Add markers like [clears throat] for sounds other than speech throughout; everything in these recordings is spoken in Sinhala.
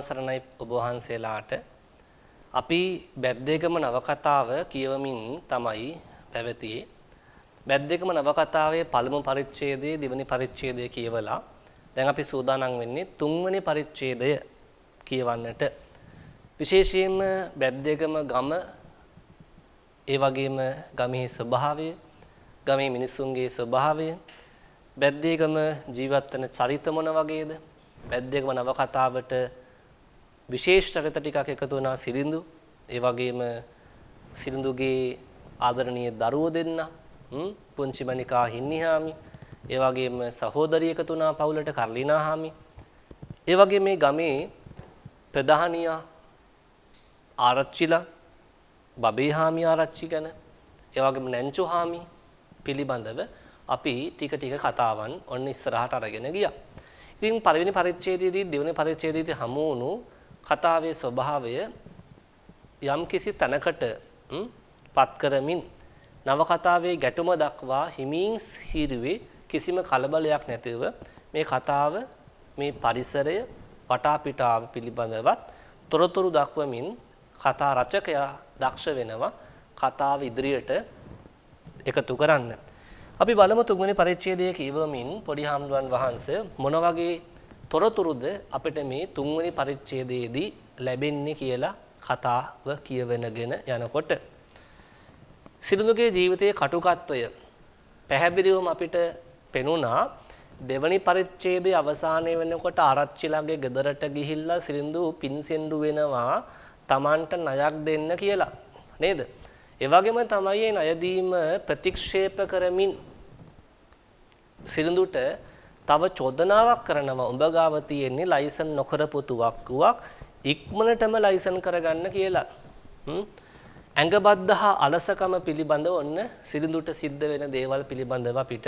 තෙරුවන් සරණයි ඔබ වහන්සේලාට අපි බැද්දේගම නවකතාව කියවමින් තමයි පැවතියේ. බැද්දේගම නවකතාවේ පළමු පරිච්ඡේදයේ දෙවැනි පරිච්ඡේදය කියවලා දැන් අපි සූදානම් වෙන්නේ තුන්වෙනි පරිච්ඡේදය කියවන්නට. විශේෂයෙන්ම බැද්දේගම ගම ඒ වගේම ගමෙහි ස්වභාවය, ගමේ මිනිසුන්ගේ ස්වභාවය, බැද්දේගම ජීවත් වෙන චරිත මොන වගේද? බැද්දේගම නවකතාවට විශේෂ චරිත ටිකක් එකතු වුණා සිරිඳු. ඒ වගේම සිරිඳුගේ ආදරණීය දරුවෝ දෙන්න පුංචි මණිකා හින්නිහාමි. ඒ වගේම සහෝදරිය එකතු වුණා පවුලට කරලිනා හාමි. ඒ වගේ මේ ගමේ ප්‍රධානියා ආරච්චිලා බබේ හාමි ආරච්චි ගැන ඒ වගේම නැන්චු හාමි පිළිබඳව අපි ටික ටික කතාවන් ඔන්න ඉස්සරහට අරගෙන ගියා. ඉතින් පළවෙනි පරිච්ඡේදයේදී දෙවෙනි පරිච්ඡේදයේදී හමු වුණු කතාවේ ස්වභාවය යම්කිසි තැනකට පත් කරමින් නවකතාවේ ගැටුම දක්වා හිමින් හිරුවේ කිසිම කලබලයක් නැතිව මේ කතාව මේ පරිසරය වටාපිටාව පිළිබඳවත් තොරතුරු දක්වමින් කතා රචකයා දක්ෂ වෙනවා කතාව ඉදිරියට එකතු කරන්න. අපි බලමු තුන්වෙනි පරිච්ඡේදයේ කියවමින් පොඩි හාමුදුරන් වහන්සේ මොන වගේ තොරතුරුද අපිට මේ තුන්වෙනි පරිච්ඡේදයේදී ලැබෙන්නේ කියලා කතාව කියවෙනගෙන යනකොට සිරිඳුගේ ජීවිතයේ කටුකත්වය පැහැදිලිවම අපිට පෙනුණා දෙවනි පරිච්ඡේදයේ අවසානය වෙනකොට ආරච්චි ළඟේ ගෙදරට ගිහිල්ලා සිරිඳු පින්සෙන්ඩු වෙනවා Tamanට ණයක් දෙන්න කියලා නේද? ඒ වගේම තමයි මේ ණයදීම ප්‍රතික්ෂේප කරමින් සිරිඳුට තව චෝදනාවක් කරනවා උඹ ගාව තියෙන්නේ ලයිසන් නොකරපු තුවක්කුවක් ඉක්මනටම ලයිසන් කරගන්න කියලා. ඇඟබද්ධ හා අලසකම පිළිබඳව ඔන්න සිරිඳුට සිද්ධ වෙන දේවල් පිළිබඳව අපිට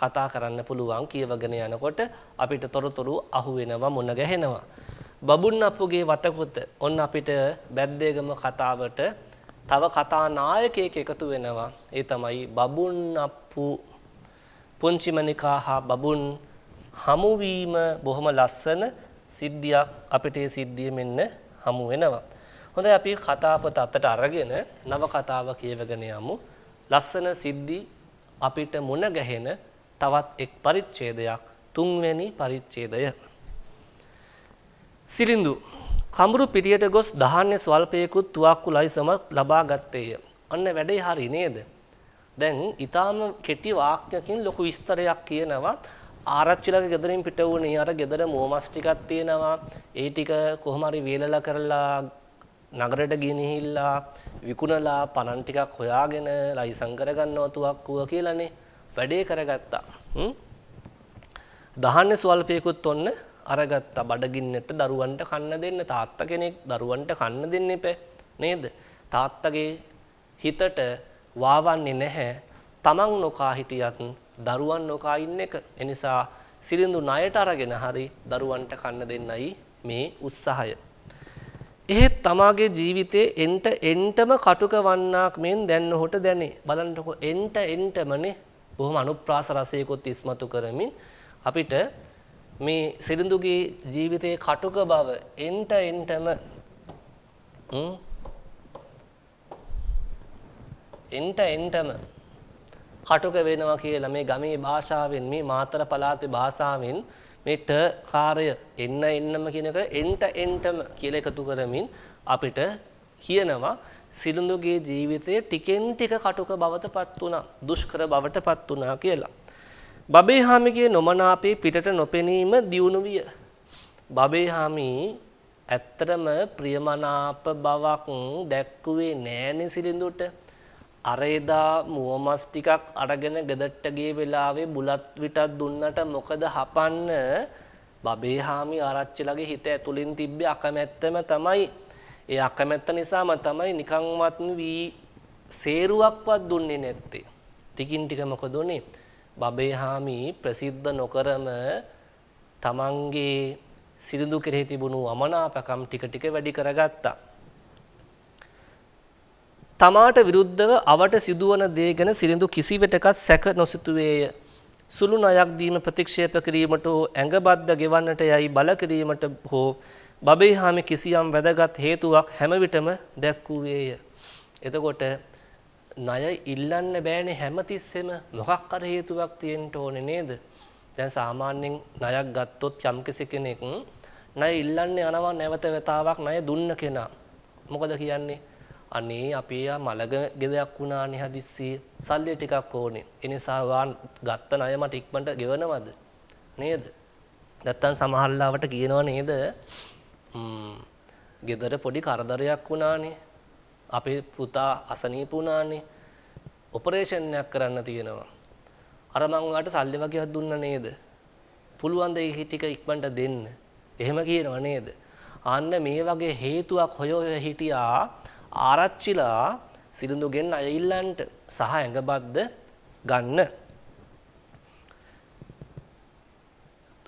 කතා කරන්න පුළුවන් කියවගෙන යනකොට අපිට තොරතුරු අහු වෙනවා මුණ ගැහෙනවා. බබුන් අපුගේ වතකොත ඔන්න අපිට බැද්දේගම කතාවට තව කතා නායකයෙක් එකතු වෙනවා. ඒ තමයි බබුන් අප්පු පුංචිමනිකා හා බබුන් හමුවීම බොහොම ලස්සන සිද්ධියක් අපිට ඒ සිද්ධිය මෙන්න හමු වෙනවා. හොඳයි අපි කතාපත අතට අරගෙන නව කතාව කියවගෙන යමු. ලස්සන සිද්ධි අපිට මුණ ගැහෙන තවත් එක් පරිච්ඡේදයක් තුන්වැනි පරිච්ඡේදය. සිලින්දු කඹුරු පිටියට ගොස් දහන්නේ ස්වල්පයකුත් තුවක්කු ලයිසමත් ලබා ගත්තේය. අන්න වැඩේ හරි නේද? දැන් ඊටාම කෙටි වාක්‍යකින් ලොකු විස්තරයක් කියනවත් ආරච්චිලගේ ගෙදරින් පිට වුණේ අර ගෙදර මෝමස් ටිකක් තියෙනවා ඒ ටික කොහොම හරි වේලලා කරලා නගරයට ගෙනහිල්ලා විකුණලා පණන් ටිකක් හොයාගෙන ලයිසන් කරගන්නව තුවක්කුව කියලානේ වැඩේ කරගත්තා හ්ම් දහන්නේ සුවල්පේකුත් ඔන්න අරගත්තා බඩගින්නට දරුවන්ට කන්න දෙන්න තාත්තා කෙනෙක් දරුවන්ට කන්න දෙන්න එපා නේද තාත්තගේ හිතට වාවන්නේ නැහැ තමන් නොකා හිටියත් දරුවන් නොකා ඉන්න එක. එනිසා සිරිඳු ණයට අරගෙන හරි දරුවන්ට කන්න දෙන්නයි මේ උත්සාහය. එහෙත් තමාගේ ජීවිතේ එන්ට එන්ටම කටුක වන්නාක් මෙන් දැන් ඔහුට දැනේ. බලන්නකො එන්ට එන්ටමනේ බොහොම අනුප්‍රාස රසයකොත් ඉස්මතු කරමින් අපිට මේ සිරිඳුගේ ජීවිතයේ කටුක බව එන්ට එන්ටම එන්ට එන්ටම කටුක වෙනවා කියලා මේ ගමේ භාෂාවෙන් මේ මාතර පළාතේ භාෂාවෙන් මේ ට කාර්ය එන්න එන්නම කියන එක එන්ට එන්ටම කියලා එකතු කරමින් අපිට කියනවා සිළුඳුගේ ජීවිතය ටිකෙන් ටික කටුක බවටපත් වුණා දුෂ්කර බවටපත් වුණා කියලා. බබේහාමිගේ නොමනාපේ පිටට නොපෙනීම දියුණු විය. බබේහාමි ඇත්තටම ප්‍රියමනාප බවක් දැක්කුවේ නෑනේ සිළිඳුට. අරේදා මුවමස් ටිකක් අරගෙන ගෙදට්ට ගිය වෙලාවේ බුලත් විටක් දුන්නට මොකද හපන්න බබේ හාමි ආරච්චිලගේ හිත ඇතුලින් තිබ්බේ අකමැත්තම තමයි. ඒ අකමැත්ත නිසාම තමයි නිකන්වත් වී සේරුවක්වත් දුන්නේ නැත්තේ. ටිකින් ටික මොකද උනේ? බබේ හාමි ප්‍රසිද්ධ නොකරම තමන්ගේ සිරිඳු කෙරෙහි තිබුණු අමනාපකම් ටික ටික වැඩි කරගත්තා. තමාට විරුද්ධව අවට සිදුවන දේ ගැන සිරිඳු කිසිවෙටකත් සැක නොසිතුවේය. සුළු ණයක් දීම ප්‍රතික්ෂේප කිරීමට හෝ ඇඟබද්ද ගෙවන්නට යයි බල කිරීමට හෝ බබේහාමි කිසියම් වැදගත් හේතුවක් හැම විටම දැක්වුවේය. එතකොට ණය ඉල්ලන්න බෑනේ හැමතිස්සෙම මොකක් අර හේතුවක් තියෙන්න ඕනේ නේද? දැන් සාමාන්‍යයෙන් ණයක් ගත්තොත් යම්කිසි කෙනෙක් ණය ඉල්ලන්න යනවා නැවත වතාවක් ණය දුන්න කෙනා. මොකද කියන්නේ? අනේ අපේ ආ මලග ගෙදයක් වුණානේ හදිස්සි සල්ලි ටිකක් ඕනේ. ඒ නිසා වා ගත්ත ණය මට ඉක්මනට ගෙවනවද? නේද? නැත්තම් සමහරලාවට කියනවා නේද? ම්ම් ගෙදර පොඩි කරදරයක් වුණානේ. අපේ පුතා අසනීප වුණානේ. ඔපරේෂන් එකක් කරන්න තියෙනවා. අර මං ඔයාලට සල්ලි වගේක් දුන්න නේද? පුළුවන් ද ඒ ටික ඉක්මනට දෙන්න. එහෙම කියනවා නේද? අන්න මේ වගේ හේතුවක් හොය හොය හිටියා ආරච්චිලා සිරිඳුගෙන් අයඉල්ලන්ට සහ ඇඟබද්ද ගන්න.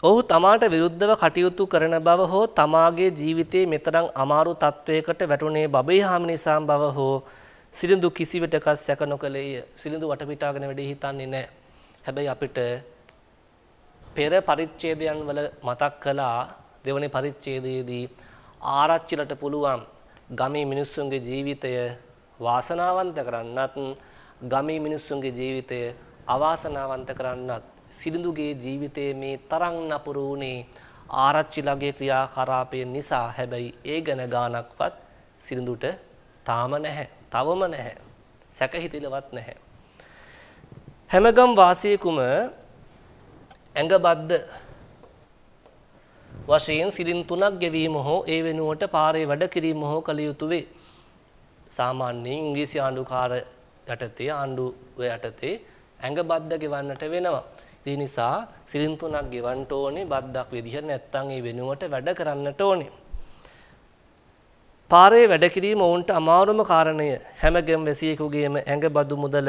ඔහු තමාට විරුද්ධව කටයුතු කරන බව හෝ තමාගේ ජීවිතයේ මෙතරම් අමාරු තත්ත්වයකට වැටුනේ බබේ හාමිනිසාම් බව හෝ සිරිඳු කිසිවිටකක් සැක නොකළේය. සිරිඳු වටපිටාගෙන වැඩි හිතන්නේ නැහැ. හැබැයි අපිට පෙර පරිච්ඡේදයන් වල මතක් කළා දෙවන පරිච්ඡේදයේදී ආරච්චිලට පුළුවන් ගමේ මිනිස්සුන්ගේ ජීවිතය වාසනාවන්ත කරන්නත් ගමේ මිනිස්සුන්ගේ ජීවිතය අවාසනාවන්ත කරන්නත් සිරිඳුගේ ජීවිතයේ මේ තරම් නපුරු වුණේ ආරච්චි ළගේ ක්‍රියාකලාපය නිසා හැබැයි ඒ ගැන ගානක්වත් සිරිඳුට තාම නැහැ තවම නැහැ සැකහිතිලවත් නැහැ හැමගම් වාසියෙකුම ඇඟබද්ද වශයෙන් සිලින් තුනක් ගෙවීම හෝ ඒ වෙනුවට පාරේ වැඩ කිරීම හෝ කළ යුතු වේ. සාමාන්‍යයෙන් ඉංග්‍රීසි ආණ්ඩුකාර යටතේ ආණ්ඩුව යටතේ ඇඟ බද්ද ගෙවන්නට වෙනවා. ඒ නිසා සිලින් තුනක් ගෙවන්න ඕනේ බද්දක් විදිහට නැත්නම් ඒ වෙනුවට වැඩ කරන්නට ඕනේ. පාරේ වැඩ කිරීම ඔවුන්ට අමාරුම කාරණය හැමගම් වැසියෙකුගේම ඇඟ බදු මුදල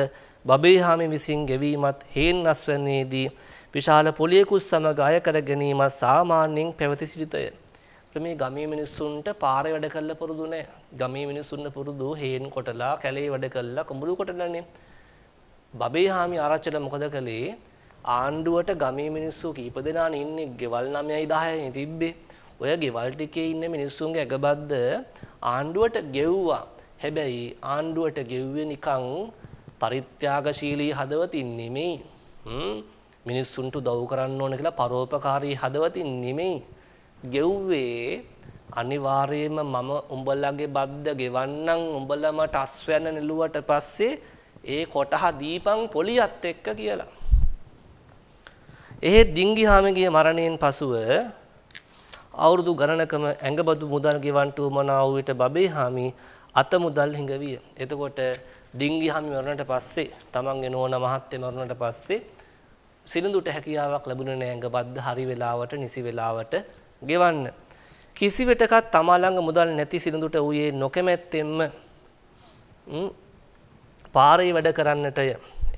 බබේ හාමි විසින් ගෙවීමත් හේන් අස්වැන්නේදී විශාල පොලියකුත් සමග අය කර ගැනීම සාමාන්‍යයෙන් පැවති සිටිතය. මේ ගමේ මිනිස්සුන්ට පාරේ වැඩ කළ පුරුදු නෑ. ගමේ මිනිස්සුන්ට පුරුදු හේන් කොටලා කැලේ වැඩ කළා කුඹුරු කොටලානේ. බබේ හාමි ආරච්චිලා මොකද කළේ? ආණ්ඩුවට ගමේ මිනිස්සු කීප දෙනානේ ඉන්නේ ගෙවල් 9යි 10යි තිබ්බේ. ඔය ගෙවල් ටිකේ ඉන්න මිනිස්සුන්ගේ ඇගබද්ද ආණ්ඩුවට ගෙව්වා. හැබැයි ආණ්ඩුවට ගෙව්වේ නිකන් පරිත්‍යාගශීලී හදවතින් නෙමෙයි. හ්ම් මිනිස්සුන්ට උදව් කරන්න ඕන කියලා පරෝපකාරී හදවතින් නෙමෙයි ගෙව්වේ අනිවාර්යයෙන්ම මම උඹලගේ බද්ද ගෙවන්නම් උඹලා මට අස්වැන්න නෙළුවට පස්සේ ඒ කොටහ දීපන් පොලියත් එක්ක කියලා. එහෙත් ඩිංගිහාමගේ මරණයෙන් පසුව අවුරුදු ගණනකම ඇඟබදු මුදල් ගෙවන්ට උමනා වූ විට බබේහාමි අත මුදල් හිඟවිය. එතකොට ඩිංගිහාමි මරණයට පස්සේ තමන්ගේ නෝනා මහත්තයා මරණයට පස්සේ සිලඳුට හැකියාවක් ලැබුණ නෑ ඇඟබද්ධ හරි වෙලාවට නිසි වෙලාවට ගෙවන්න. කිසිවෙටකත් තමා ළඟ මුදල් නැති සිලඳුට ඌයේ නොකමැත්තෙන්ම පාරේ වැඩ කරන්නටය.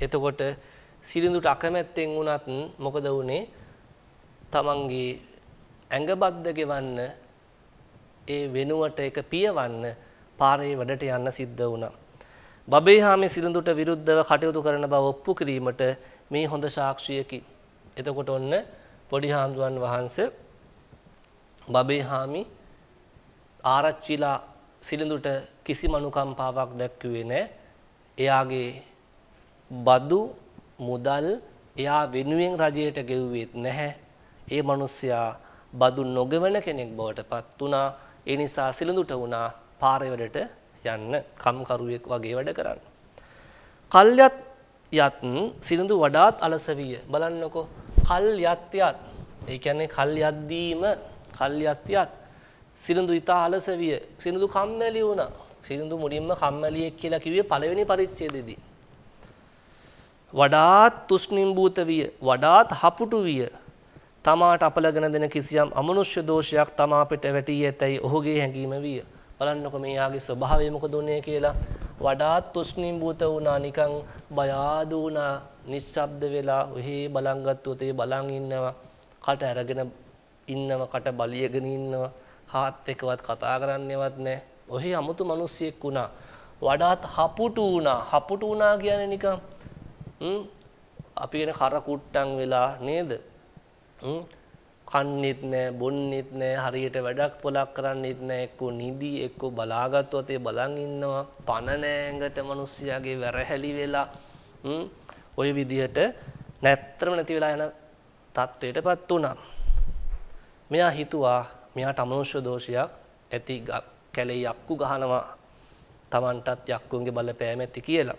එතකොට සිලඳුට අකමැත්තෙන් වුණත් මොකද වුනේ? තමන්ගේ ඇඟබද්ධ ගෙවන්න ඒ වෙනුවට ඒක පියවන්න පාරේ වැඩට යන්න සිද්ධ වුණා. බබේහාමි සිලඳුට විරුද්ධව කටයුතු කරන බව ඔප්පු කිරීමට මේ හොඳ සාක්ෂියකි. එතකොට ඔන්න පොඩි හාමුදුරන් වහන්සේ බබේහාමි ආරච්චිලා සිලඳුට කිසිම අනුකම්පාවක් දැක්වුවේ නැහැ. එයාගේ බදු මුදල් එයා වෙනුවෙන් රජයට ගෙව්වෙත් නැහැ. ඒ මිනිස්සයා බදු නොගෙවන කෙනෙක් බවට පත් වුණා. ඒ නිසා සිලඳුට වුණා පාරේ වැඩට යන්න කම්කරුවෙක් වගේ වැඩ කරන්න. කල්යත් යත් සිරිඳු වඩාත් අලස විය. බලන්නකෝ කල් යත් යත්. ඒ කියන්නේ කල් යද්දීම කල් යත් යත් සිරිඳු ඊට අලස විය. සිරිඳු කම්මැලි වුණා. සිරිඳු මුලින්ම කම්මැලියෙක් කියලා කිව්වේ පළවෙනි පරිච්ඡේදයේදී. වඩාත් තුෂ්ණිම්බූත විය. වඩාත් හපුටු විය. තමාට අපලගෙන දෙන කිසියම් අමනුෂ්‍ය දෝෂයක් තමා පිට වැටී ඇතැයි ඔහුගේ හැඟීම විය. බලන්නකො මේ යාගේ ස්වභාවය මොකද උනේ කියලා වඩාත් තුෂ්ණීම් භූත වුණා නිකන් බය ආදු වුණා නිශ්ශබ්ද වෙලා ඔහි බලන් ගත්තොත් ඒ බලන් ඉන්නවා කට අරගෙන ඉන්නව කට බලියගෙන ඉන්නව හාත් එකවත් කතා කරන්නේවත් නැහැ ඔහි 아무තු මිනිසියෙක් වුණා වඩාත් හපුටු වුණා හපුටු වුණා කියන්නේ නිකන් අපි කියන කර කුට්ටම් වෙලා නේද කන්නෙත් නෑ බොන්නෙත් නෑ හරියට වැඩක් පොලක් කරන්නෙත් නෑ එක්කෝ නිදි එක්කෝ බලාගත්වතේ බලන් ඉන්නවා පණනෑඟට මිනිස්සයාගේ වැරහැලි වෙලා ওই විදිහට නැත්තරම නැති වෙලා යන තත්වයටපත් වුණා. මෙයා හිතුවා මෙයාට අමනුෂ්‍ය දෝෂයක් ඇති කැලේ යක්කු ගහනවා Tamanටත් යක්කුන්ගේ බලපෑම ඇති කියලා.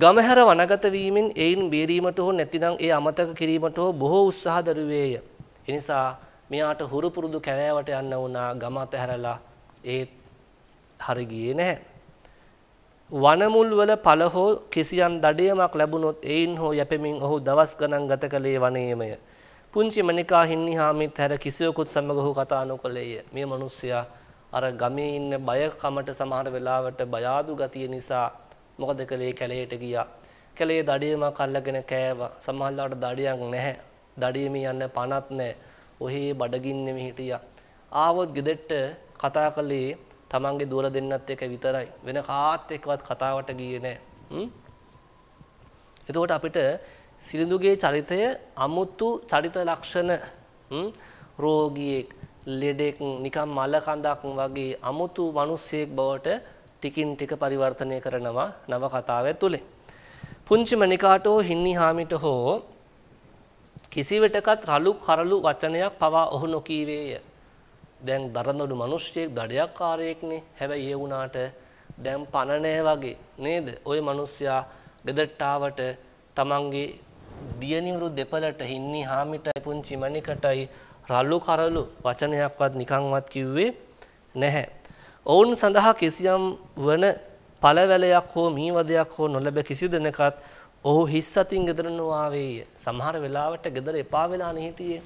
ගමහැර වනගත වීමෙන් එයින් බේරීමට හෝ නැතිනම් ඒ අමතක කිරීමට හෝ බොහෝ උත්සාහ දරුවේය. එනිසා මෙයාට හුරු පුරුදු කැලෑවට යන්න වුණා ගම අතහැරලා ඒත් හරි ගියේ නැහැ. වනමුල් වල පළ හෝ කිසියම් දඩයමක් ලැබුණොත් එයින් හෝ යැපෙමින් ඔහු දවස් ගණන් ගත කළේ වනයේමය. පුංචි මණිකා හින්නිහාමිත් හැර කිසිවෙකුත් සමග ඔහු කතා නොකළේය. මේ මිනිසයා අර ගමේ ඉන්න බයකමට සමහර වෙලාවට බයාදු ගතිය නිසා මොකද කළේ කැලේට ගියා. කැලේ දඩියමක් අල්ලගෙන කෑවා. සමහරවිට දඩියක් නැහැ. දඩියෙම යන්න පණක් නැහැ. ඔහේ බඩගින්නේ මෙහි හිටියා. ආවොත් ගෙදෙට්ට කතා කළේ තමන්ගේ දුවල දෙන්නත් එක විතරයි. වෙන කාත් එක්කවත් කතාවට ගියේ නැහැ. එතකොට අපිට සිරිඳුගේ චරිතය අමුතු චරිත ලක්ෂණ රෝගියෙක්, ලෙඩෙක්, නිකම් මල කඳක් වගේ අමුතු මිනිස්සෙක් බවට ටිකින් ටික පරිවර්තනය කරනවා නව කතාව ඇතුලේ. පුංචි මණිකාටෝ හින්නි හාමිට හෝ කිසිවිටකත් රළු කරළු වචනයක් පවා ඔහු නොකීවේය. දැන් දරනඩු මිනිස්සෙක් දඩයක්කාරයෙක්නේ. හැබැයි ඒ වුණාට දැන් පණ වගේ නේද? ওই මිනිස්සයා ගෙදරට තමන්ගේ දියණිවරු දෙපළට හින්නි හාමිටයි පුංචි මණිකටයි රළු කරළු වචනයක්වත් නිකන්වත් කිව්වේ නැහැ. ඔවුන් සඳහා කිසියම් වන පළවැලයක් හෝ මීවදයක් හෝ නොලැබ කිසි දෙනකත් ඔහු හිස් සතුන් ගෙදර නොආවේය. සමහර වෙලාවට ගෙදර එපා වෙලා හිටියේ.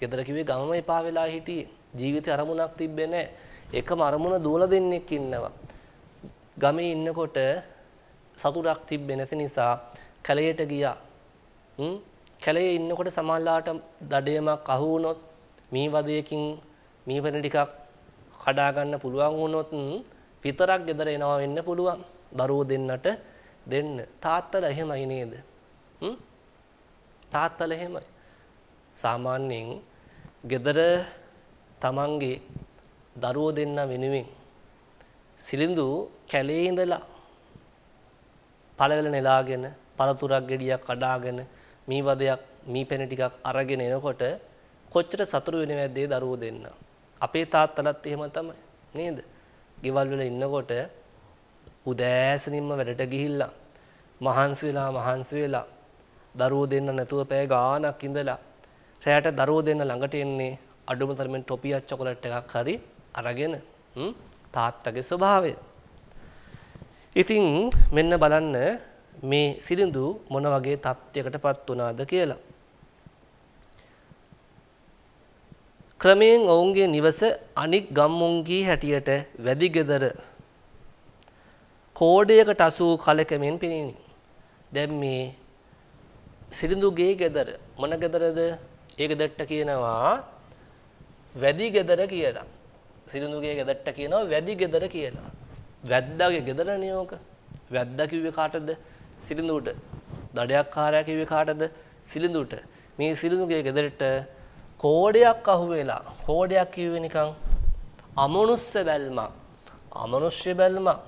ගෙදර කිව්වේ ගමම එපා වෙලා හිටියේ. ජීවිතේ අරමුණක් තිබ්බේ නැහැ. එකම අරමුණ දුවලා දෙන්නෙක් ඉන්නවා. ගමේ ඉන්නකොට සතුටක් තිබ්බේ නැති නිසා කැලයට ගියා. හ්ම් කැලේ ඉන්නකොට සමාල්ලාට දඩයමක් අහු වුණොත් මේ වදයකින් මේ වෙන ටිකක් කඩා ගන්න පුළුවන් වුණොත් විතරක් ගෙදර එනවා වෙන්න පුළුවන්. දරුවෝ දෙන්නට දෙන්න තාත්තලා එහෙමයි නේද තාත්තලා එහෙමයි සාමාන්‍යයෙන් ගෙදර තමන්ගේ දරුවෝ දෙන්න වෙනුවෙන් සිලින්දු කැලේ ඉඳලා පළවෙල නෙලාගෙන පළතුරක් ගෙඩියක් කඩාගෙන මී වදයක් මී පෙන ටිකක් අරගෙන එනකොට කොච්චර සතුරු වෙනවද දරුවෝ දෙන්න අපේ තාත්තලත් එහෙම තමයි නේද ගෙවල් වල ඉන්නකොට උදෑසනින්ම වැඩට ගිහිල්ලා මහන්සි වෙලා මහන්සි වෙලා දරුවෝ දෙන්න නැතුව පැය ගාණක් ඉඳලා රැයට දරුවෝ දෙන්න ළඟට එන්නේ අඩුම තරමින් ටොපියක් චොකලට් එකක් හරි අරගෙන තාත්තගේ ස්වභාවය. ඉතින් මෙන්න බලන්න මේ සිරිඳු මොන වගේ තත්ත්වයකටපත් වුණාද කියලා. ක්‍රමයෙන් ඔවුන්ගේ නිවස අනික් ගම්මුන්ගේ හැටියට වැදිගෙදර කෝඩයකට අසූ කලකමෙන් පිණිනි. දැන් මේ සිරිඳුගේ ගෙදර මොන ගෙදරද? ඒ ගෙදරට කියනවා වැදි ගෙදර කියලා. සිරිඳුගේ ගෙදරට කියනවා වැදි ගෙදර කියලා. වැද්දාගේ ගෙදර නියෝක. වැද්දා කිව්වේ කාටද? සිරිඳුට. දඩයක්කාරයා කිව්වේ කාටද? සිරිඳුට. මේ සිරිඳුගේ ගෙදරට කෝඩයක් අහුවෙලා කෝඩයක් කිව්වේ නිකන් අමනුෂ්‍ය බැල්මක්. අමනුෂ්‍ය බැල්මක්.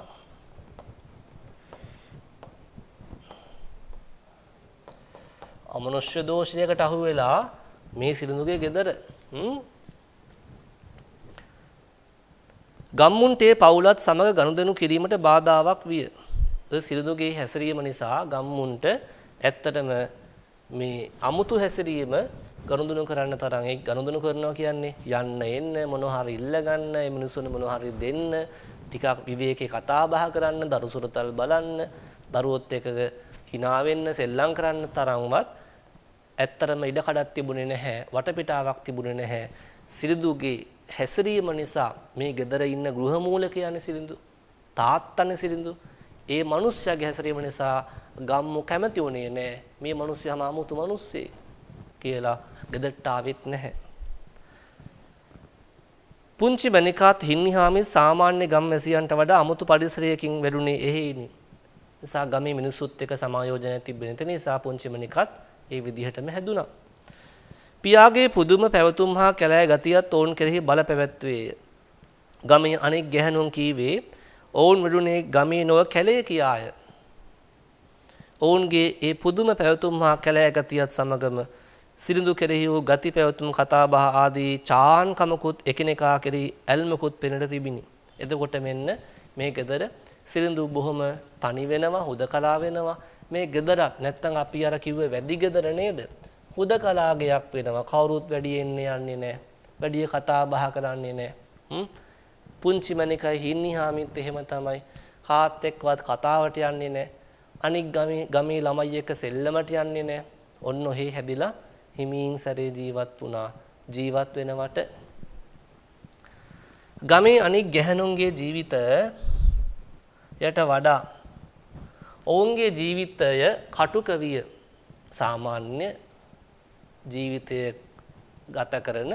අමනුෂ්‍ය දෝෂයකට අහු වෙලා මේ සිරිඳුගේ ගෙදර ගම්මුන්ටේ පවුලත් සමග ගනුදෙනු කිරීමට බාධාවක් විය. සිරිඳුගේ හැසිරීම නිසා ගම්මුන්ට ඇත්තටම මේ අමුතු හැසිරීම ගනුදෙනු කරන්න තරම් ඒ ගනුදෙනු කරනවා කියන්නේ යන්න එන්න මොනවා හරි ඉල්ල ගන්න ඒ මිනිසුන් මොනවා හරි දෙන්න ටිකක් විවේකේ කතා බහ කරන්න දරුසුරතල් බලන්න දරුවොත් එක hina වෙන්න සෙල්ලම් කරන්න තරම්වත් ඇත්තරම ඉඩ කඩක් තිබුණේ නැහැ වටපිටාවක් තිබුණේ නැහැ සිරිඳුගේ හැසිරීම නිසා මේ ගෙදර ඉන්න ගෘහමූලකයන් සිරිඳු තාත්තනේ සිරිඳු ඒ මිනිස්යාගේ හැසිරීම නිසා ගම්මු කැමති වුණේ නැහැ මේ මිනිස්යා මාමුතු මිනිස්සේ කියලා ගෙදරට ආවෙත් නැහැ පුංචි මණිකාත් හින්නිහාමි සාමාන්‍ය ගම්වැසියන්ට වඩා අමුතු පරිසරයකින් වැඩුණේ එහෙයිනි නිසා ගමේ මිනිස්සුත් එක්ක සමායෝජනයක් තිබෙන නිසා පුංචිමනිකත් ඒ විදිහටම හැදුනා. පියාගේ පුදුම පැවතුම් හා කැලෑ ගතියත් ඔවුන් කෙරෙහි බල පැවැත්වේය. ගමේ අනෙක් ගැහැණුන් කීවේ ඔවුන් වඩුනේ ගමේ නොව කැලේ කියාය. ඔවුන්ගේ ඒ පුදුම පැවතුම් හා කැලෑ ගතියත් සමගම සිරිඳු කෙරෙහි වූ ගති පැවතුම් කතාබහ ආදී චාන්කමකුත් එකිනෙකා කෙරෙහි ඇල්මකුත් පෙනෙට තිබිණි. එතකොට මෙන්න මේ ගෙදර සිරිඳු බොහොම තනි වෙනවා, හුදකලා වෙනවා. මේ gedarak නැත්තම් අපි අර කිව්වේ වැඩි gedara නේද? හුදකලා ගයක් වෙනවා. කවුරුත් වැඩි එන්න යන්නේ නැහැ. වැඩි කතා බහ කරන්නේ නැහැ. පුංචි මණිකයි හින්නිහාමිත් එහෙම තමයි. කාත් එක්කවත් කතාවට යන්නේ නැහැ. අනික් ගමේ ගමේ ළමයි එක්ක සෙල්ලමට යන්නේ නැහැ. ඔන්න ඔහේ හැදිලා හිමීන් සැරේ ජීවත් වුණා. ජීවත් වෙනවට ගමේ අනික් ගැහණුන්ගේ ජීවිත යට වඩා ඔවුන්ගේ ජීවිතය කටුක විය සාමාන්‍ය ජීවිතය ගත කරන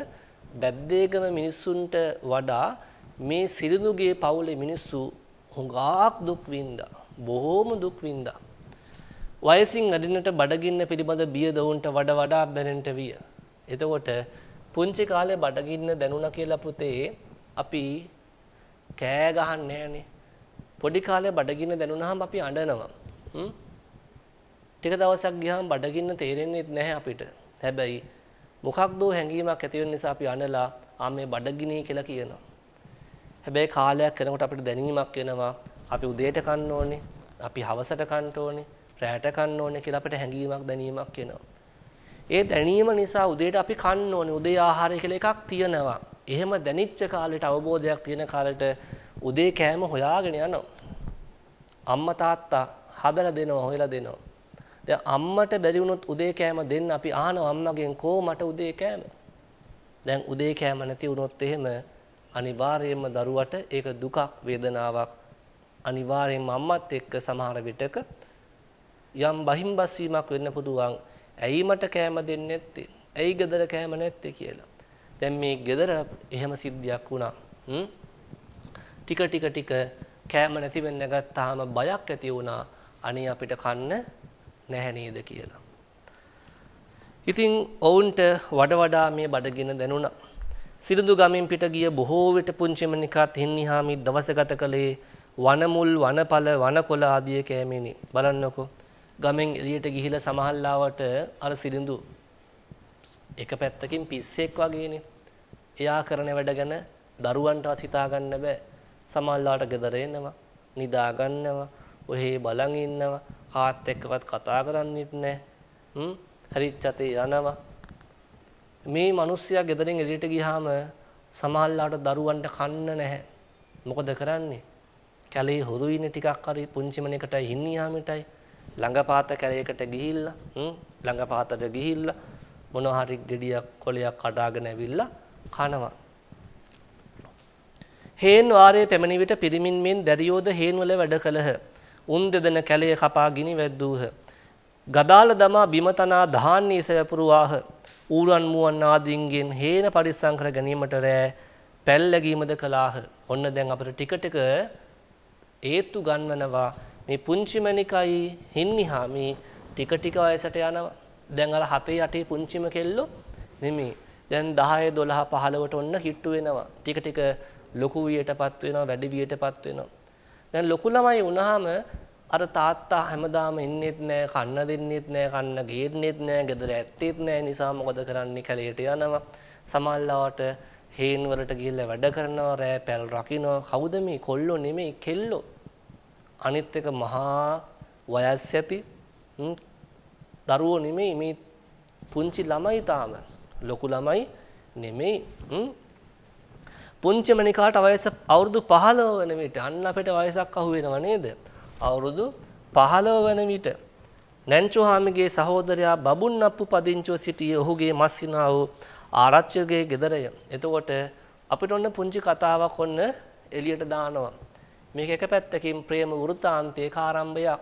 බැබ්දේගම මිනිස්සුන්ට වඩා මේ සිරිඳුගේ පවුලේ මිනිස්සු හොඟාක් දුක් වින්දා බොහෝම දුක් වින්දා වයසින් අඩිනට බඩගින්න පිළිබඳ බිය දවුන්ට වඩා වඩා දැනෙන්නට විය එතකොට පුංචි කාලේ බඩගින්න දැනුණා කියලා පුතේ අපි කෑ ගහන්නේ නැහනේ පොඩි කාලේ බඩගින්න දැනුණාම අපි අඬනවා. ටික දවසක් ගියාම බඩගින්න තේරෙන්නේ නැහැ අපිට. හැබැයි මොකක්දෝ හැඟීමක් ඇති වෙන නිසා අපි අඬලා ආ මේ බඩගිනි කියලා කියනවා. හැබැයි කාලයක් යනකොට අපිට දැනීමක් එනවා අපි උදේට කන්න ඕනේ, අපි හවසට කන්න ඕනේ, රැයට කන්න ඕනේ කියලා අපිට හැඟීමක් දැනීමක් එනවා. ඒ දැනීම නිසා උදේට අපි කන්න ඕනේ, උදේ ආහාරය කියලා එකක් තියෙනවා. එහෙම දැනිච්ච කාලෙට අවබෝධයක් තියෙන කාලෙට උදේ කෑම හොයාගෙන යනවා. අම්මා තාත්තා හදලා දෙනවා හොයලා දෙනවා. දැන් අම්මට බැරි වුණොත් උදේ කෑම දෙන්න අපි ආනවා අම්මගෙන් කෝ මට උදේ කෑම. දැන් උදේ කෑම නැති වුණොත් එහෙම අනිවාර්යයෙන්ම දරුවට ඒක දුකක් වේදනාවක් අනිවාර්යයෙන්ම අම්මත් එක්ක සමහර විටක යම් බහිම්බස් වීමක් වෙන්න පුළුවන් ඇයි මට කෑම දෙන්නේ නැත්තේ ඇයි ගෙදර කෑම නැත්තේ කියලා දැන් මේ ගෙදර එහෙම සිද්ධියක් වුණා ටික ටික ටික කෑම නැති වෙන්න ගත්තාම බයක් ඇති වුණා අනේ අපිට කන්න නැහැ නේද කියලා. ඉතින් ඔවුන්ට වඩ වඩා මේ බඩගින දැනුණා. සිරුදු ගමින් පිට ගිය බොහෝ විට පුංචිමනිකාත් හින්නිහාමි දවස ගත කළේ වනමුල් වනපල වනකොළ ආදිය කෑමෙනි. බලන්නකෝ. ගමෙන් එළියට ගිහිලා සමහල්ලාවට අර සිරිඳු එක පැත්තකින් පිස්සෙක් වගේනේ. එයා කරන වැඩ ගැන දරුවන්ටවත් හිතා ගන්න බෑ. සමහරලාට ගෙදර එනවා, නිදා ගන්නවා, ඔහේ බලන් ඉන්නවා, කාත් එක්කවත් කතා කරන්නේත් නැහැ. හ්ම් හරිච්චතේ යනවා. මේ මිනිස්සයා ගෙදරින් එළියට ගියාම සමහරලාට දරුවන්ට කන්න නැහැ. මොකද කරන්නේ? කැලේ හොරුයිනේ ටිකක් හරි පුංචිමනේකටයි හින්නියාමිටයි ළඟපාත කැලේකට ගිහිල්ලා හ්ම් ළඟපාතට ගිහිල්ලා මොනවා හරි ගෙඩියක් කොලයක් කඩාගෙන ඇවිල්ලා කනවා. හේන් වාරයේ පැමිණි විට පිරිමින් මෙන් දැරියෝද හේන්වල වැඩ කළහ. උන් දෙදෙන කැලය කපා ගිනි වැද්දූහ. ගදාල දමා බිම තනා ධාන්‍ය සැපරුවාහ. ඌරන් මුවන් ආදීන්ගෙන් හේන පරිස්සම් කර ගැනීමට රෑ පැල්ලැගීමද කළාහ. ඔන්න දැන් අපිට ටික ටික ඒත්තු ගන්වනවා මේ පුංචිමණිකයි හින්නිහාමි ටික ටික වයසට යනවා. දැන් අර හතේ යටේ පුංචිම කෙල්ලෝ නෙමෙයි. දැන් 10 12 15ට ඔන්න හිට්ටු වෙනවා. ටික ටික ලොකු වියටපත් වෙනවා වැඩි වියටපත් වෙනවා. දැන් ලොකු ළමයි වුණාම අර තාත්තා හැමදාම ඉන්නෙත් නෑ කන්න දෙන්නෙත් නෑ කන්න ගේන්නෙත් නෑ ගෙදර ඇත්තෙත් නෑ නිසා මොකද කරන්නේ කැලේට යනවා සමල්ලාවට හේන් වලට ගිහිල්ලා වැඩ කරනවා රෑ පැල් රකින්නවා කවුද මේ කොල්ලෝ නෙමෙයි කෙල්ලෝ අනිත් එක මහා වයස් ඇති දරුවෝ නෙමෙයි මේ පුංචි ළමයි තාම ලොකු ළමයි නෙමෙයි පුංචිම නිකාට වයස අවුරුදු 15 වෙන විට අන්න අපිට වයසක් අහු වෙනව නේද? අවුරුදු 15 වෙන විට නැන්චුහාමිගේ සහෝදරයා බබුන්නප්පු පදිංචිව සිටියේ ඔහුගේ මස්සිනා වූ ආරච්චිගේ ගෙදරය. එතකොට අපිට ඔන්න පුංචි කතාවක් ඔන්න එළියට දානවා. මේක එක පැත්තකින් ප්‍රේම වෘතාන්තයේ කාරම්භයක්.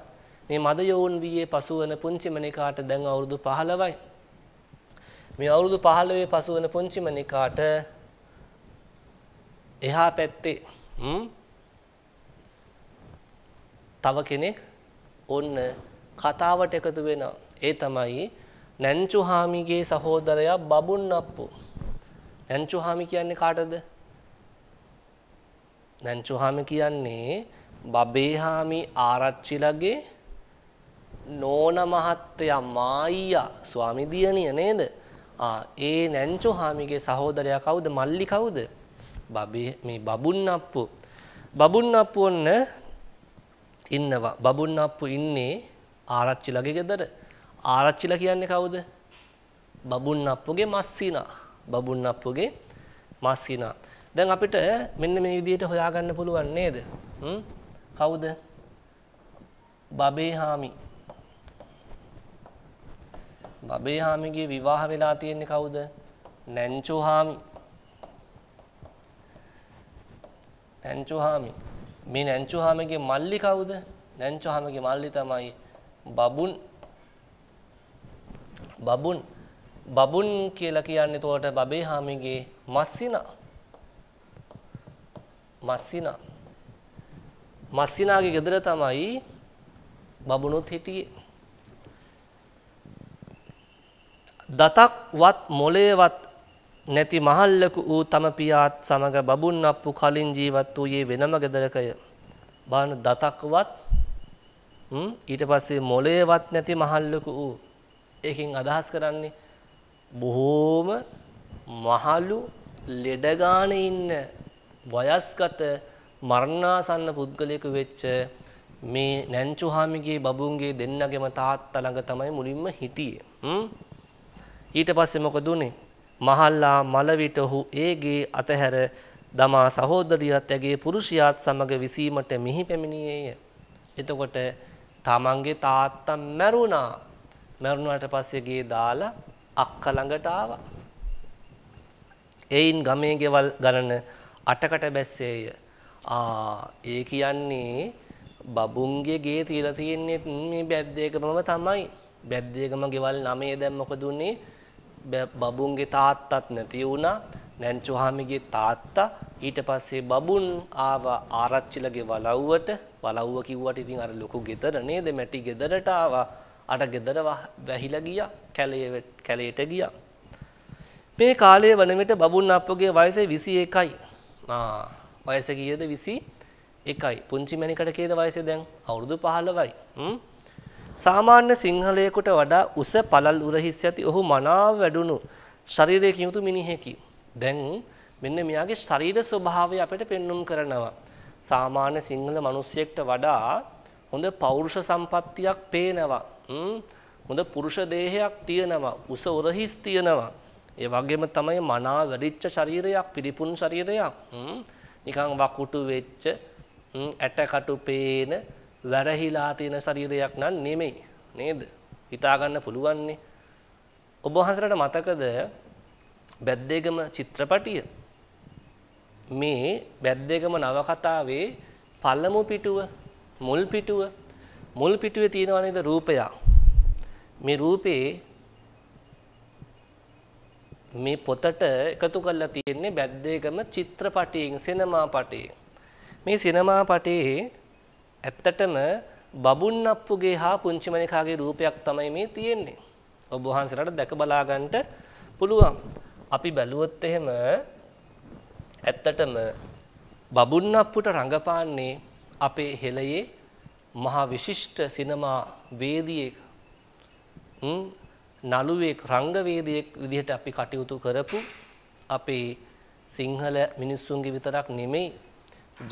මේ මද යෝන් වීයේ පසුවන පුංචිම නිකාට දැන් අවුරුදු 15යි. මේ අවුරුදු 15 පසුවන පුංචිම නිකාට එහා පැත්තේ තව කෙනෙක් ඔන්න කතාවට එකතු වෙනවා. ඒ තමයි නැන්චුහාමිගේ සහෝදරයා බබුන්නප්පු. නැන්චුහාමි කියන්නේ කාටද? නැන්චුහාමි කියන්නේ බබේහාමි ආරච්චිලගේ නෝන මහත්තයා මායියා ස්වාමි දියණිය නේද? ආ ඒ නැන්චුහාමිගේ සහෝදරයා කවුද? මල්ලි කවුද? බබේ මේ බබුන්නප්පු බබුන්නප්පු ඔන්න ඉන්නවා බබුන්නප්පු ඉන්නේ ආරච්චිලගේ ගෙදර ආරච්චිලා කියන්නේ කවුද බබුන්නප්පුගේ මස්සිනා බබුන්නප්පුගේ මස්සිනා දැන් අපිට මෙන්න මේ විදිහට හොයාගන්න පුළුවන් නේද කවුද බබේහාමි බබේහාමිගේ විවාහ වෙලා තියෙන්නේ කවුද නැන්චෝහාමි නැන්චුහාමි. මේ නැන්චුහාමගේ මල්ලි කවුද? නැන්චුහාමගේ මල්ලි තමයි බබුන්. බබුන් බබුන් කියලා කියන්නේ තෝරට බබේ හාමිගේ මස්සිනා. මස්සිනා. මස්සිනාගේ ගෙදර තමයි බබුනොත් හිටියේ. දතක්වත් මොලේවත් නැති මහල්ලකු වූ තම පියාත් සමග බබුන් අප්පු කලින් ජීවත් වූයේ වෙනම ගෙදරකය. බාන දතක්වත් ඊට පස්සේ මොලේවත් නැති මහල්ලකු වූ. ඒකින් අදහස් කරන්නේ බොහෝම මහලු ලෙඩගාන ඉන්න වයස්ගත මරණාසන්න පුද්ගලයෙකු වෙච්ච මේ නැන්චුහාමිගේ බබුන්ගේ දෙන්නගෙම තාත්තා ළඟ තමයි මුලින්ම හිටියේ. ඊට පස්සේ මොකද උනේ? මහල්ලා මලවිට ඔහු ඒගේ අතහැර දමා සහෝදරියත් ඇගේ පුරුෂයාත් සමග විසීමට මිහි පැමිණියේය. එතකොට තමන්ගේ තාත්තා මැරුණා. මැරුණාට පස්සේ ගේ දාලා අක්ක ළඟට ආවා. එයින් ගමේ ගෙවල් ගණන අටකට බැස්සේය. ආ ඒ කියන්නේ බබුන්ගේ ගේ තියලා තියෙන්නේ මේ බැද්දේකමම තමයි. බැද්දේකම ගෙවල් 9 දැන් මොකද උනේ? බබුන්ගේ තාත්තත් නැති වුණා නැන්චුහාමිගේ තාත්තා ඊට පස්සේ බබුන් ආව ආරච්චිලගේ වලව්වට වලව්ව කිව්වට ඉතින් අර ලොකු ගෙදර නේද මැටි ගෙදරට ආවා අර ගෙදර වැහිලා ගියා කැලේ කැලේට ගියා මේ කාලයේ වන විට බබුන් අප්පුගේ වයස 21යි ආ වයස කීයද 21යි පුංචි මැනිකට කීයද වයස දැන් අවුරුදු 15යි හ්ම් සාමාන්‍ය සිංහලයෙකුට වඩා උස පළල් උරහිස් ඇති ඔහු මනාව වැඩුණු ශරීරයකින් යුතු මිනිහෙකි. දැන් මෙන්න මෙයාගේ ශරීර ස්වභාවය අපිට පෙන්눔 කරනවා. සාමාන්‍ය සිංහල මිනිසෙක්ට වඩා හොඳ පෞරුෂ සම්පත්තියක් පේනවා. හොඳ පුරුෂ දේහයක් තියෙනවා. උස උරහිස් තියෙනවා. ඒ වගේම තමයි මනා වැඩිච්ච ශරීරයක්, පිරිපුන් ශරීරයක්. නිකන් වකුටු වෙච්ච ඇටකටු පේන වැරහිලා තියෙන ශරීරයක් නන් නෙමෙයි නේද? හිතා ගන්න පුළුවන්නේ. ඔබ වහන්සේට මතකද බැද්දේගම චිත්‍රපටිය? මේ බැද්දේගම නවකතාවේ පළමු පිටුව මුල් පිටුව මුල් පිටුවේ තියෙනවා නේද රූපයක්. මේ රූපේ මේ පොතට එකතු කරලා තියෙන්නේ බැද්දේගම චිත්‍රපටයෙන් සිනමා පටයෙන්. මේ සිනමා පටයේ ඇත්තටම බබුන්නප්පුගේ හා පුංචිමණිකාගේ රූපයක් තමයි මේ තියෙන්නේ. ඔබ වහන්සේලාට දැක බලා ගන්නට පුළුවන්. අපි බැලුවොත් එහෙම ඇත්තටම බබුන්නප්පුට රඟපාන්නේ අපේ හෙළයේ මහා විශිෂ්ට සිනමා වේදිකෙක් නළුවෙක් රංගවේදියෙක් විදිහට අපි කටයුතු කරපු අපේ සිංහල මිනිස්සුන්ගේ විතරක් නෙමෙයි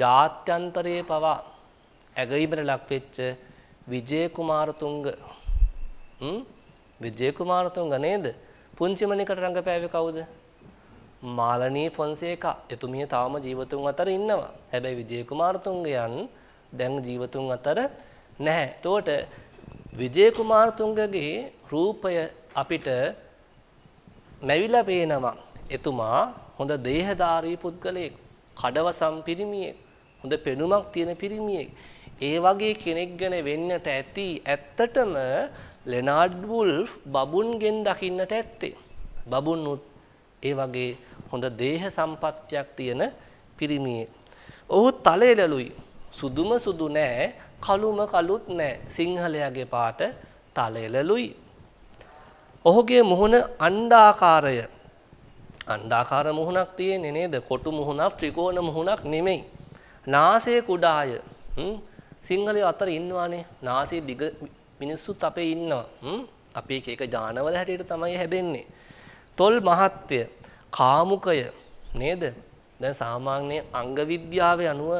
ජාත්‍යන්තරයේ පවා ඇගීමට ලක්වෙච්ච විජේ කුමාරතුංග හ්ම් විජේ කුමාරතුංග නේද? පුංචිමණිකට රංගපෑවේ කවුද? මාලනී ෆොන්සේකා එතුමිය තාම ජීවතුන් අතර ඉන්නවා. හැබැයි විජේ කුමාරතුංගයන් දැන් ජීවතුන් අතර නැහැ. එතකොට විජේ කුමාරතුංගගේ රූපය අපිට මැවිලා පේනවා. එතුමා හොඳ දේහධාරී පුද්ගලයෙක්, කඩවසම් පිරිමියෙක්, හොඳ පෙනුමක් තියෙන පිරිමියෙක්. ඒ වගේ කෙනෙක් ගැන වෙන්නට ඇති ඇත්තටම ලෙනාඩ් වුල්ෆ් බබුන්ගෙන් දකින්නට ඇත්තේ. බබුන්නුත් ඒ වගේ හොඳ දේහ සම්පත්තියක් තියෙන පිරිමියෙක්. ඔහු තලෙලලුයි. සුදුම සුදු නෑ, කළුම කළුත් නෑ. සිංහලයාගේ පාට තලෙලලුයි. ඔහුගේ මුහුණ අණ්ඩාකාරය. අණ්ඩාකාර මුහුණක් තියෙන්නේ නේද? කොටු මුහුණක්, ත්‍රිකෝණ මුහුණක් නෙමෙයි. නාසය කුඩාය. සිංහලයෝ අතර ඉන්නවානේ. නාසයේ දිග මිනිස්සුත් අපේ ඉන්නවා. හ්ම්. අපි එක එක ඥානවල හැටියට තමයි හැදෙන්නේ. තොල් මහත්ය, කාමුකය නේද? දැන් සාමාන්‍ය අංග විද්‍යාවේ අනුව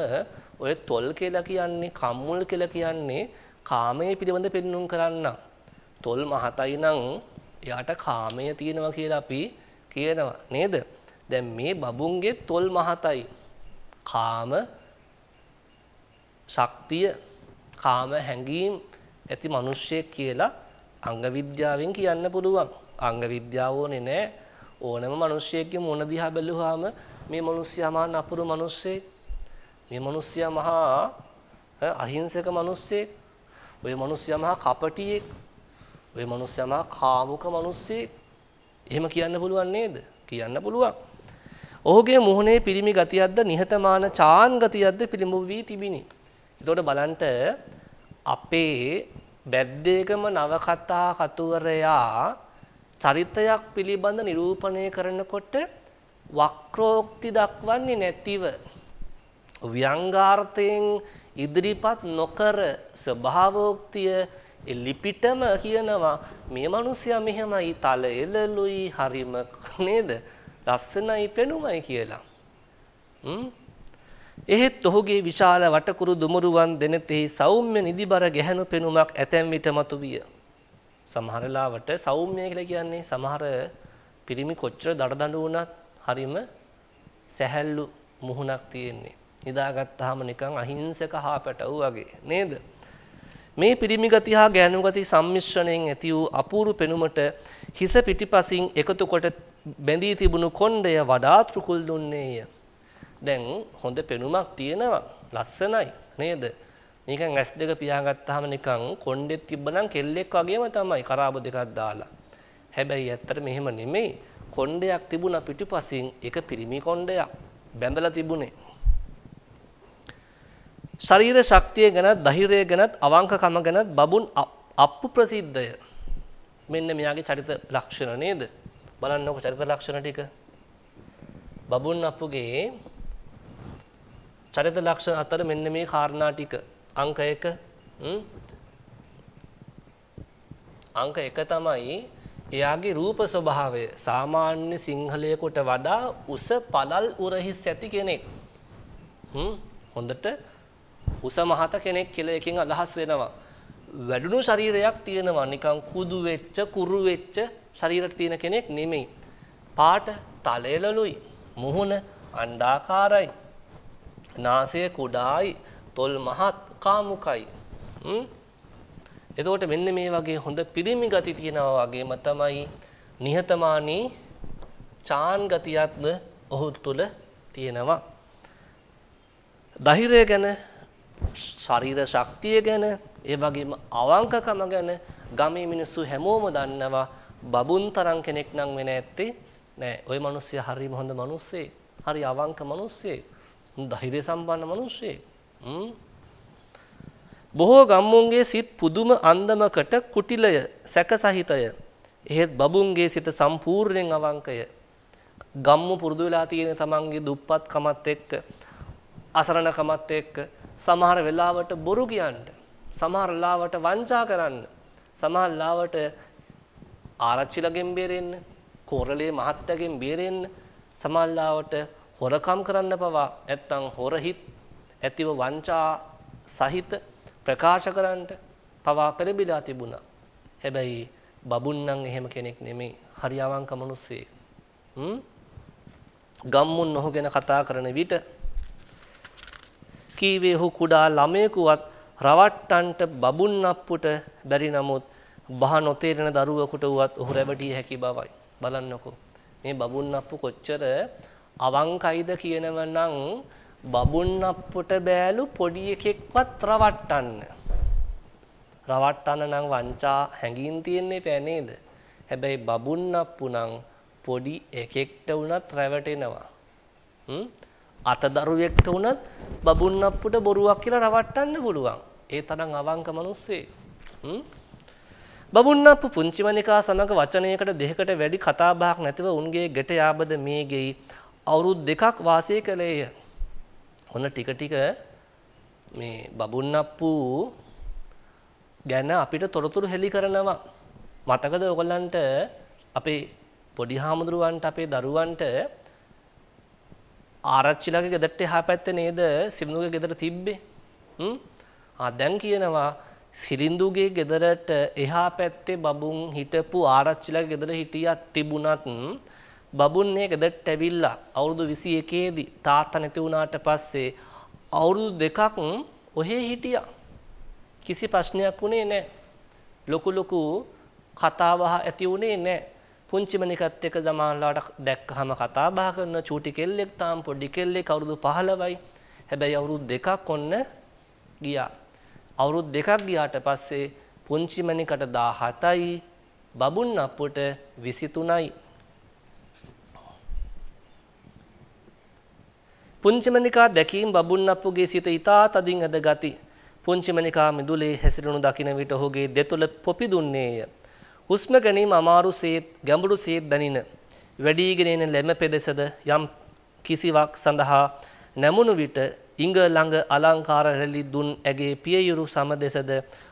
ඔය තොල් කියලා කියන්නේ, කම්මුල් කියලා කියන්නේ කාමයේ පිළිබඳ පෙන්눔 කරන්න. තොල් මහතයි නම් එයාට කාමය තියෙනවා කියලා අපි කියනවා නේද? දැන් මේ බබුන්ගේ තොල් මහතයි කාම ශක්තිය කාම හැඟීම් ඇති මිනිස්සෙක් කියලා අංග විද්‍යාවෙන් කියන්න පුළුවන්. අංග විද්‍යාව ඕනේ නැහැ. ඕනම මිනිස්සෙක්ගේ මොන දිහා බැලුවාම මේ මිනිස්සයා මහා නපුරු මිනිස්සෙක්. මේ මිනිස්සයා මහා අහිංසක මිනිස්සෙක්. ওই මිනිස්සයා මහා කපටියෙක්. ওই මිනිස්සයා මහා කාමුක මිනිස්සෙක්. එහෙම කියන්න පුළුවන් නේද? කියන්න පුළුවන්. ඔහුගේ මුහුණේ පිරිමි ගතියක්ද නිහතමාන චාන් ගතියක්ද පිළිඹු වී තිබිනි. එතකොට බලන්න අපේ බැද්දේකම නවකතා කතුවරයා චරිතයක් පිළිබඳ නිරූපණය කරනකොට වක්‍රෝක්ති දක්වන්නේ නැතිව ව්‍යංගාර්ථයෙන් ඉදිරිපත් නොකර ස්වභාවෝක්තිය ලිපිටම කියනවා මේ මිනිස්සයා මෙහෙමයි තල එළලුයි හරිම නේද ලස්සනයි පෙනුමයි කියලා. එහෙත් ඔහුගේ විශාල වටකුරු දුමරුවන් දෙනෙතෙහි සෞම්‍ය නිදිබර ගැහැණු පෙනුමක් ඇතැම් විට මතුවිය. සමහර ලාවට සෞම්‍ය කියලා කියන්නේ සමහර පිරිමි කොච්චර දඩදඬු වුණත් හරිම සැහැල්ලු මුහුණක් තියෙන්නේ. නිදාගත්තාම නිකන් අහිංසක හාපටව වගේ නේද? මේ පිරිමි ගති හා ගෑනු ගති සම්මිශ්‍රණයෙන් ඇති වූ අපූරු පෙනුමට හිස පිටිපසින් එකතු කොට බැඳී තිබුණු කොණ්ඩය වඩාත් රුකුල් දුන්නේය. දැන් හොඳ පෙනුමක් තියෙනවා. ලස්සනයි නේද? නිකන් ඇස් දෙක පියාගත්තාම නිකන් කොණ්ඩෙත් තිබ්බනම් කෙල්ලෙක් වගේම තමයි කරාබ දෙකක් දාලා. හැබැයි ඇත්තට මෙහෙම නෙමෙයි. කොණ්ඩයක් තිබුණා පිටිපසින් ඒක පිරිමි කොණ්ඩයක් බැඳලා තිබුණේ. ශරීර ශක්තිය ගැනත් ධෛර්යය ගැනත් අවංකකම ගැනත් බබුන් අප්පු ප්‍රසිද්ධය. මෙන්න මෙයාගේ චරිත ලක්ෂණ නේද? බලන්නකො චරිත ලක්ෂණ ටික. බබුන් අප්පුගේ චරිත ලක්ෂණ අතර මෙන්න මේ කාරණා ටික අංක 1 අංක 1 තමයි එයාගේ රූප ස්වභාවය සාමාන්‍ය සිංහලයකට වඩා උස පළල් උරහිස් ඇති කෙනෙක්. හොඳට උස මහත කෙනෙක් කියලා එකකින් අදහස් වෙනවා. වැඩුණු ශරීරයක් තියෙනවා නිකන් කුදු වෙච්ච කුරු වෙච්ච ශරීරයක් තියෙන කෙනෙක් නෙමෙයි. පාට තලෙලලුයි මුහුණ අණ්ඩාකාරයි නාසය කුඩායි තොල් මහත් කාමුකයි. එතකොට මෙන්න මේ වගේ හොඳ පිරිමි ගති තියෙනවා වගේම තමයි නිහතමානී චාන් ගතියක්ද ඔහු තුල තියෙනවා. ධෛර්යය ගැන ශරීර ශක්තිය ගැන ඒ වගේම අවංකකම ගැන ගමේ මිනිස්සු හැමෝම දන්නවා බබුන් තරම් කෙනෙක් නම් වෙන ඇත්තේ නෑ. ওই මිනිස්සයා හරිම හොඳ මිනිස්සෙක්. හරි අවංක මිනිස්සෙක්. ධෛර්ය සම්පන්න මිනිස්සෙක්. බොහෝ ගම්මුන්ගේ සිත් පුදුම අන්දමකට කුටිලය සැකසහිතය. එහෙත් බබුන්ගේ සිත සම්පූර්ණයෙන් අවංකය. ගම්මු පුරුදු වෙලා තියෙන තමන්ගේ දුප්පත්කමත් එක්ක අසරණකමත් එක්ක සමහර වෙලාවට බොරු කියන්න, සමහර ලාවට වංචා කරන්න, සමහර ලාවට ආරච්චිලගෙන් බේරෙන්න, කෝරළේ මහත්තයාගෙන් බේරෙන්න, සමහර ලාවට හොරකම් කරන්න පවා නැත්තම් හොරහිත් ඇතිව වංචා සහිත ප්‍රකාශ කරන්නට පවා පෙළඹිලා තිබුණා. හැබැයි බබුන් නම් එහෙම කෙනෙක් නෙමෙයි. හරි අවංක මිනිස්සෙක්. හ්ම්? ගම්මුන් ඔහු ගැන කතා කරන විට කීවේ ඔහු කුඩා ළමයෙකුවත් රවට්ටන්ට බබුන් නප්පුට බැරි නමුත් බහ නොතේරෙන දරුවෙකුට වුවත් ඔහු රැවටිය හැකි බවයි. බලන්නකෝ. මේ බබුන් නප්පු කොච්චර අවංකයිද කියනව නම් බබුන් අප්පුට බෑලු පොඩි එකෙක්වත් රවට්ටන්න. රවට්ටන්න නම් වංචා හැංගීම් තියෙන්නේ පෑ නේද? හැබැයි බබුන් අප්පු නම් පොඩි එකෙක්ට වුණත් රැවටෙනවා. හ්ම්? අතදරුවෙක්ට වුණත් බබුන් අප්පුට බොරුවක් කියලා රවට්ටන්න පුළුවන්. ඒ තරම් අවංක මිනිස්සේ. හ්ම්? බබුන්නප්පු පුංචිමණිකා සමග වචනයකට දෙකකට වැඩි කතා බහක් නැතිව උන්ගේ ගැට යාබද මේගෙයි අවුරුදු දෙකක් වාසය කළේය. ඔන්න ටික ටික මේ බබුන්නප්පු ගැන අපිට තොරතුරු හෙළි කරනවා. මතකද ඔයගලන්ට අපේ පොඩි හාමුදුරුවන්ට අපේ දරුවන්ට ආරච්චිලගේ ගෙදරට එහා පැත්තේ නේද සිරිඳුගේ ගෙදර තිබ්බේ? හ්ම්. ආ දැන් කියනවා සිරිඳුගේ ගෙදරට එහා පැත්තේ බබුන් හිටපු ආරච්චිලගේ ගෙදර හිටියක් තිබුණත් බබුන් මේක දෙට්ට ඇවිල්ලා අවුරුදු 21 දී තාත්තා නැති වුණාට පස්සේ අවුරුදු දෙකක් ඔහේ හිටියා. කිසි ප්‍රශ්නයක් වුණේ නැහැ. ලොකු ලොකු කතාබහ ඇති වුණේ නැහැ. පුංචිමනිකත් එක සමානලාට දැක්කහම කතා බහ කරන චූටි කෙල්ලෙක් තාම පොඩි කෙල්ලෙක් අවුරුදු 15යි. හැබැයි අවුරුදු දෙකක් ඔන්න ගියා. අවුරුදු දෙකක් ගියාට පස්සේ පුංචිමනිකට 17යි, බබුන් අප්පුට 23යි. පුංචිමනිකා දැකීම් බබුන්නප්පුගේ සිත ඉතා තදින් ඇදගති. පුංචිමනිකා මිදුලේ හැසිරුණු දකින විට ඔහුගේ දෙතුළ පොපිදුන්නේය. හුස්ම ගැනීම අමාරු සේත් ගැඹුරු සේත් දැනින. වැඩීගෙන එන ලැම පෙදෙසද යම් කිසිවක් සඳහා නැමුණු විට ඉඟ ළඟ අලංකාර රැලි දුන් ඇගේ පියයුරු සම දෙසද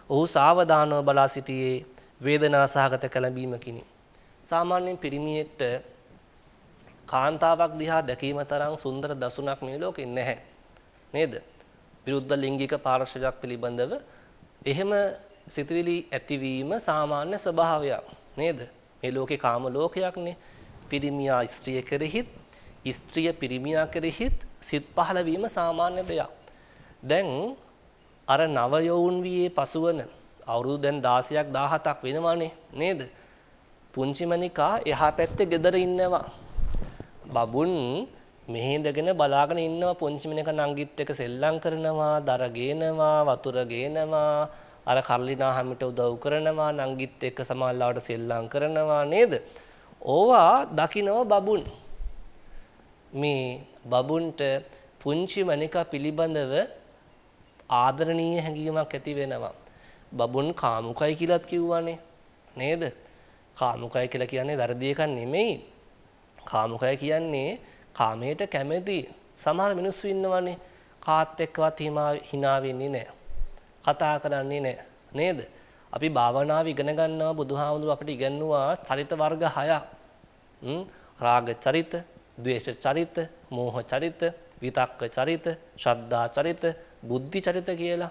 ඔහු සාවධානව බලා සිටියේ වේදනා සහගත කැළඹීමකිනි. සාමාන්‍යයෙන් පිරිමියෙක්ට කාන්තාවක් දිහා දැකීම තරම් සුන්දර දසුණක් මේ ලෝකේ නැහැ. නේද? විරුද්ධ ලිංගික පාර්ශ්වයක් පිළිබඳව එහෙම සිතවිලි ඇතිවීම සාමාන්‍ය ස්වභාවයක්. නේද? මේ ලෝකේ කාම ලෝකයක්නේ. පිරිමියා ස්ත්‍රිය කෙරෙහිත්, ස්ත්‍රිය පිරිමියා කෙරෙහිත් සිත් පහළවීම සාමාන්‍ය දෙයක්. දැන් අර නව යෝවුන් වියේ පසුවන අවුරුදු දැන් 16ක් 17ක් වෙනවානේ නේද? පුංචිමණිකා එහා පැත්තේ ගෙදර ඉන්නවා. බබුන් මෙහෙඳගෙන බලාගෙන ඉන්නවා පොන්චි මිනික නංගිත් එක සෙල්ලම් කරනවා දර ගේනවා වතුර ගේනවා අර කර්ලිනා හැමිට උදව් කරනවා නංගිත් එක්ක සමාල්ලාවට සෙල්ලම් කරනවා නේද ඕවා දකිනව බබුන් මේ බබුන්ට පුංචි මණිකා පිළිබඳව ආදරණීය හැඟීමක් ඇති වෙනවා බබුන් කාමුකයි කියලාත් කිව්වනේ නේද කාමුකයි කියලා කියන්නේ වැරදි එකක් නෙමෙයි කාමුකය කියන්නේ කාමයට කැමති සමහර මිනිස්සු ඉන්නවනේ කාත් එක්කවත් hina වෙන්නේ නැහැ. කතා කරන්නේ නැහැ. නේද? අපි භාවනාව ඉගෙන ගන්නවා බුදුහාමුදුරුවෝ අපිට ඉගෙනුවා චරිත වර්ග 6ක්. රාග චරිත, ද්වේෂ චරිත, මෝහ චරිත, විතක්ක චරිත, ශ්‍රද්ධා චරිත, බුද්ධි චරිත කියලා.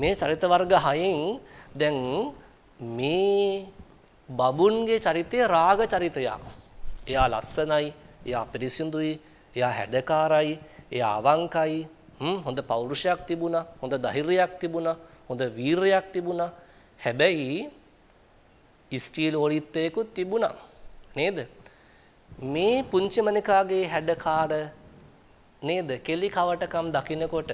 මේ චරිත වර්ග 6න් දැන් මේ බබුන්ගේ චරිතය රාග චරිතයක්. එයා ලස්සනයි, එයා පිරිසිදුයි, එයා හැඩකාරයි, එයා අවංකයි, හොඳ පෞරුෂයක් තිබුණා, හොඳ ධෛර්යයක් තිබුණා, හොඳ වීරයක් තිබුණා. හැබැයි ස්ටීල් ඕලිත්තයකුත් තිබුණා. නේද? මේ පුංචිමනිකාගේ හැඩකාර නේද? කෙලි කවටකම් දකිනකොට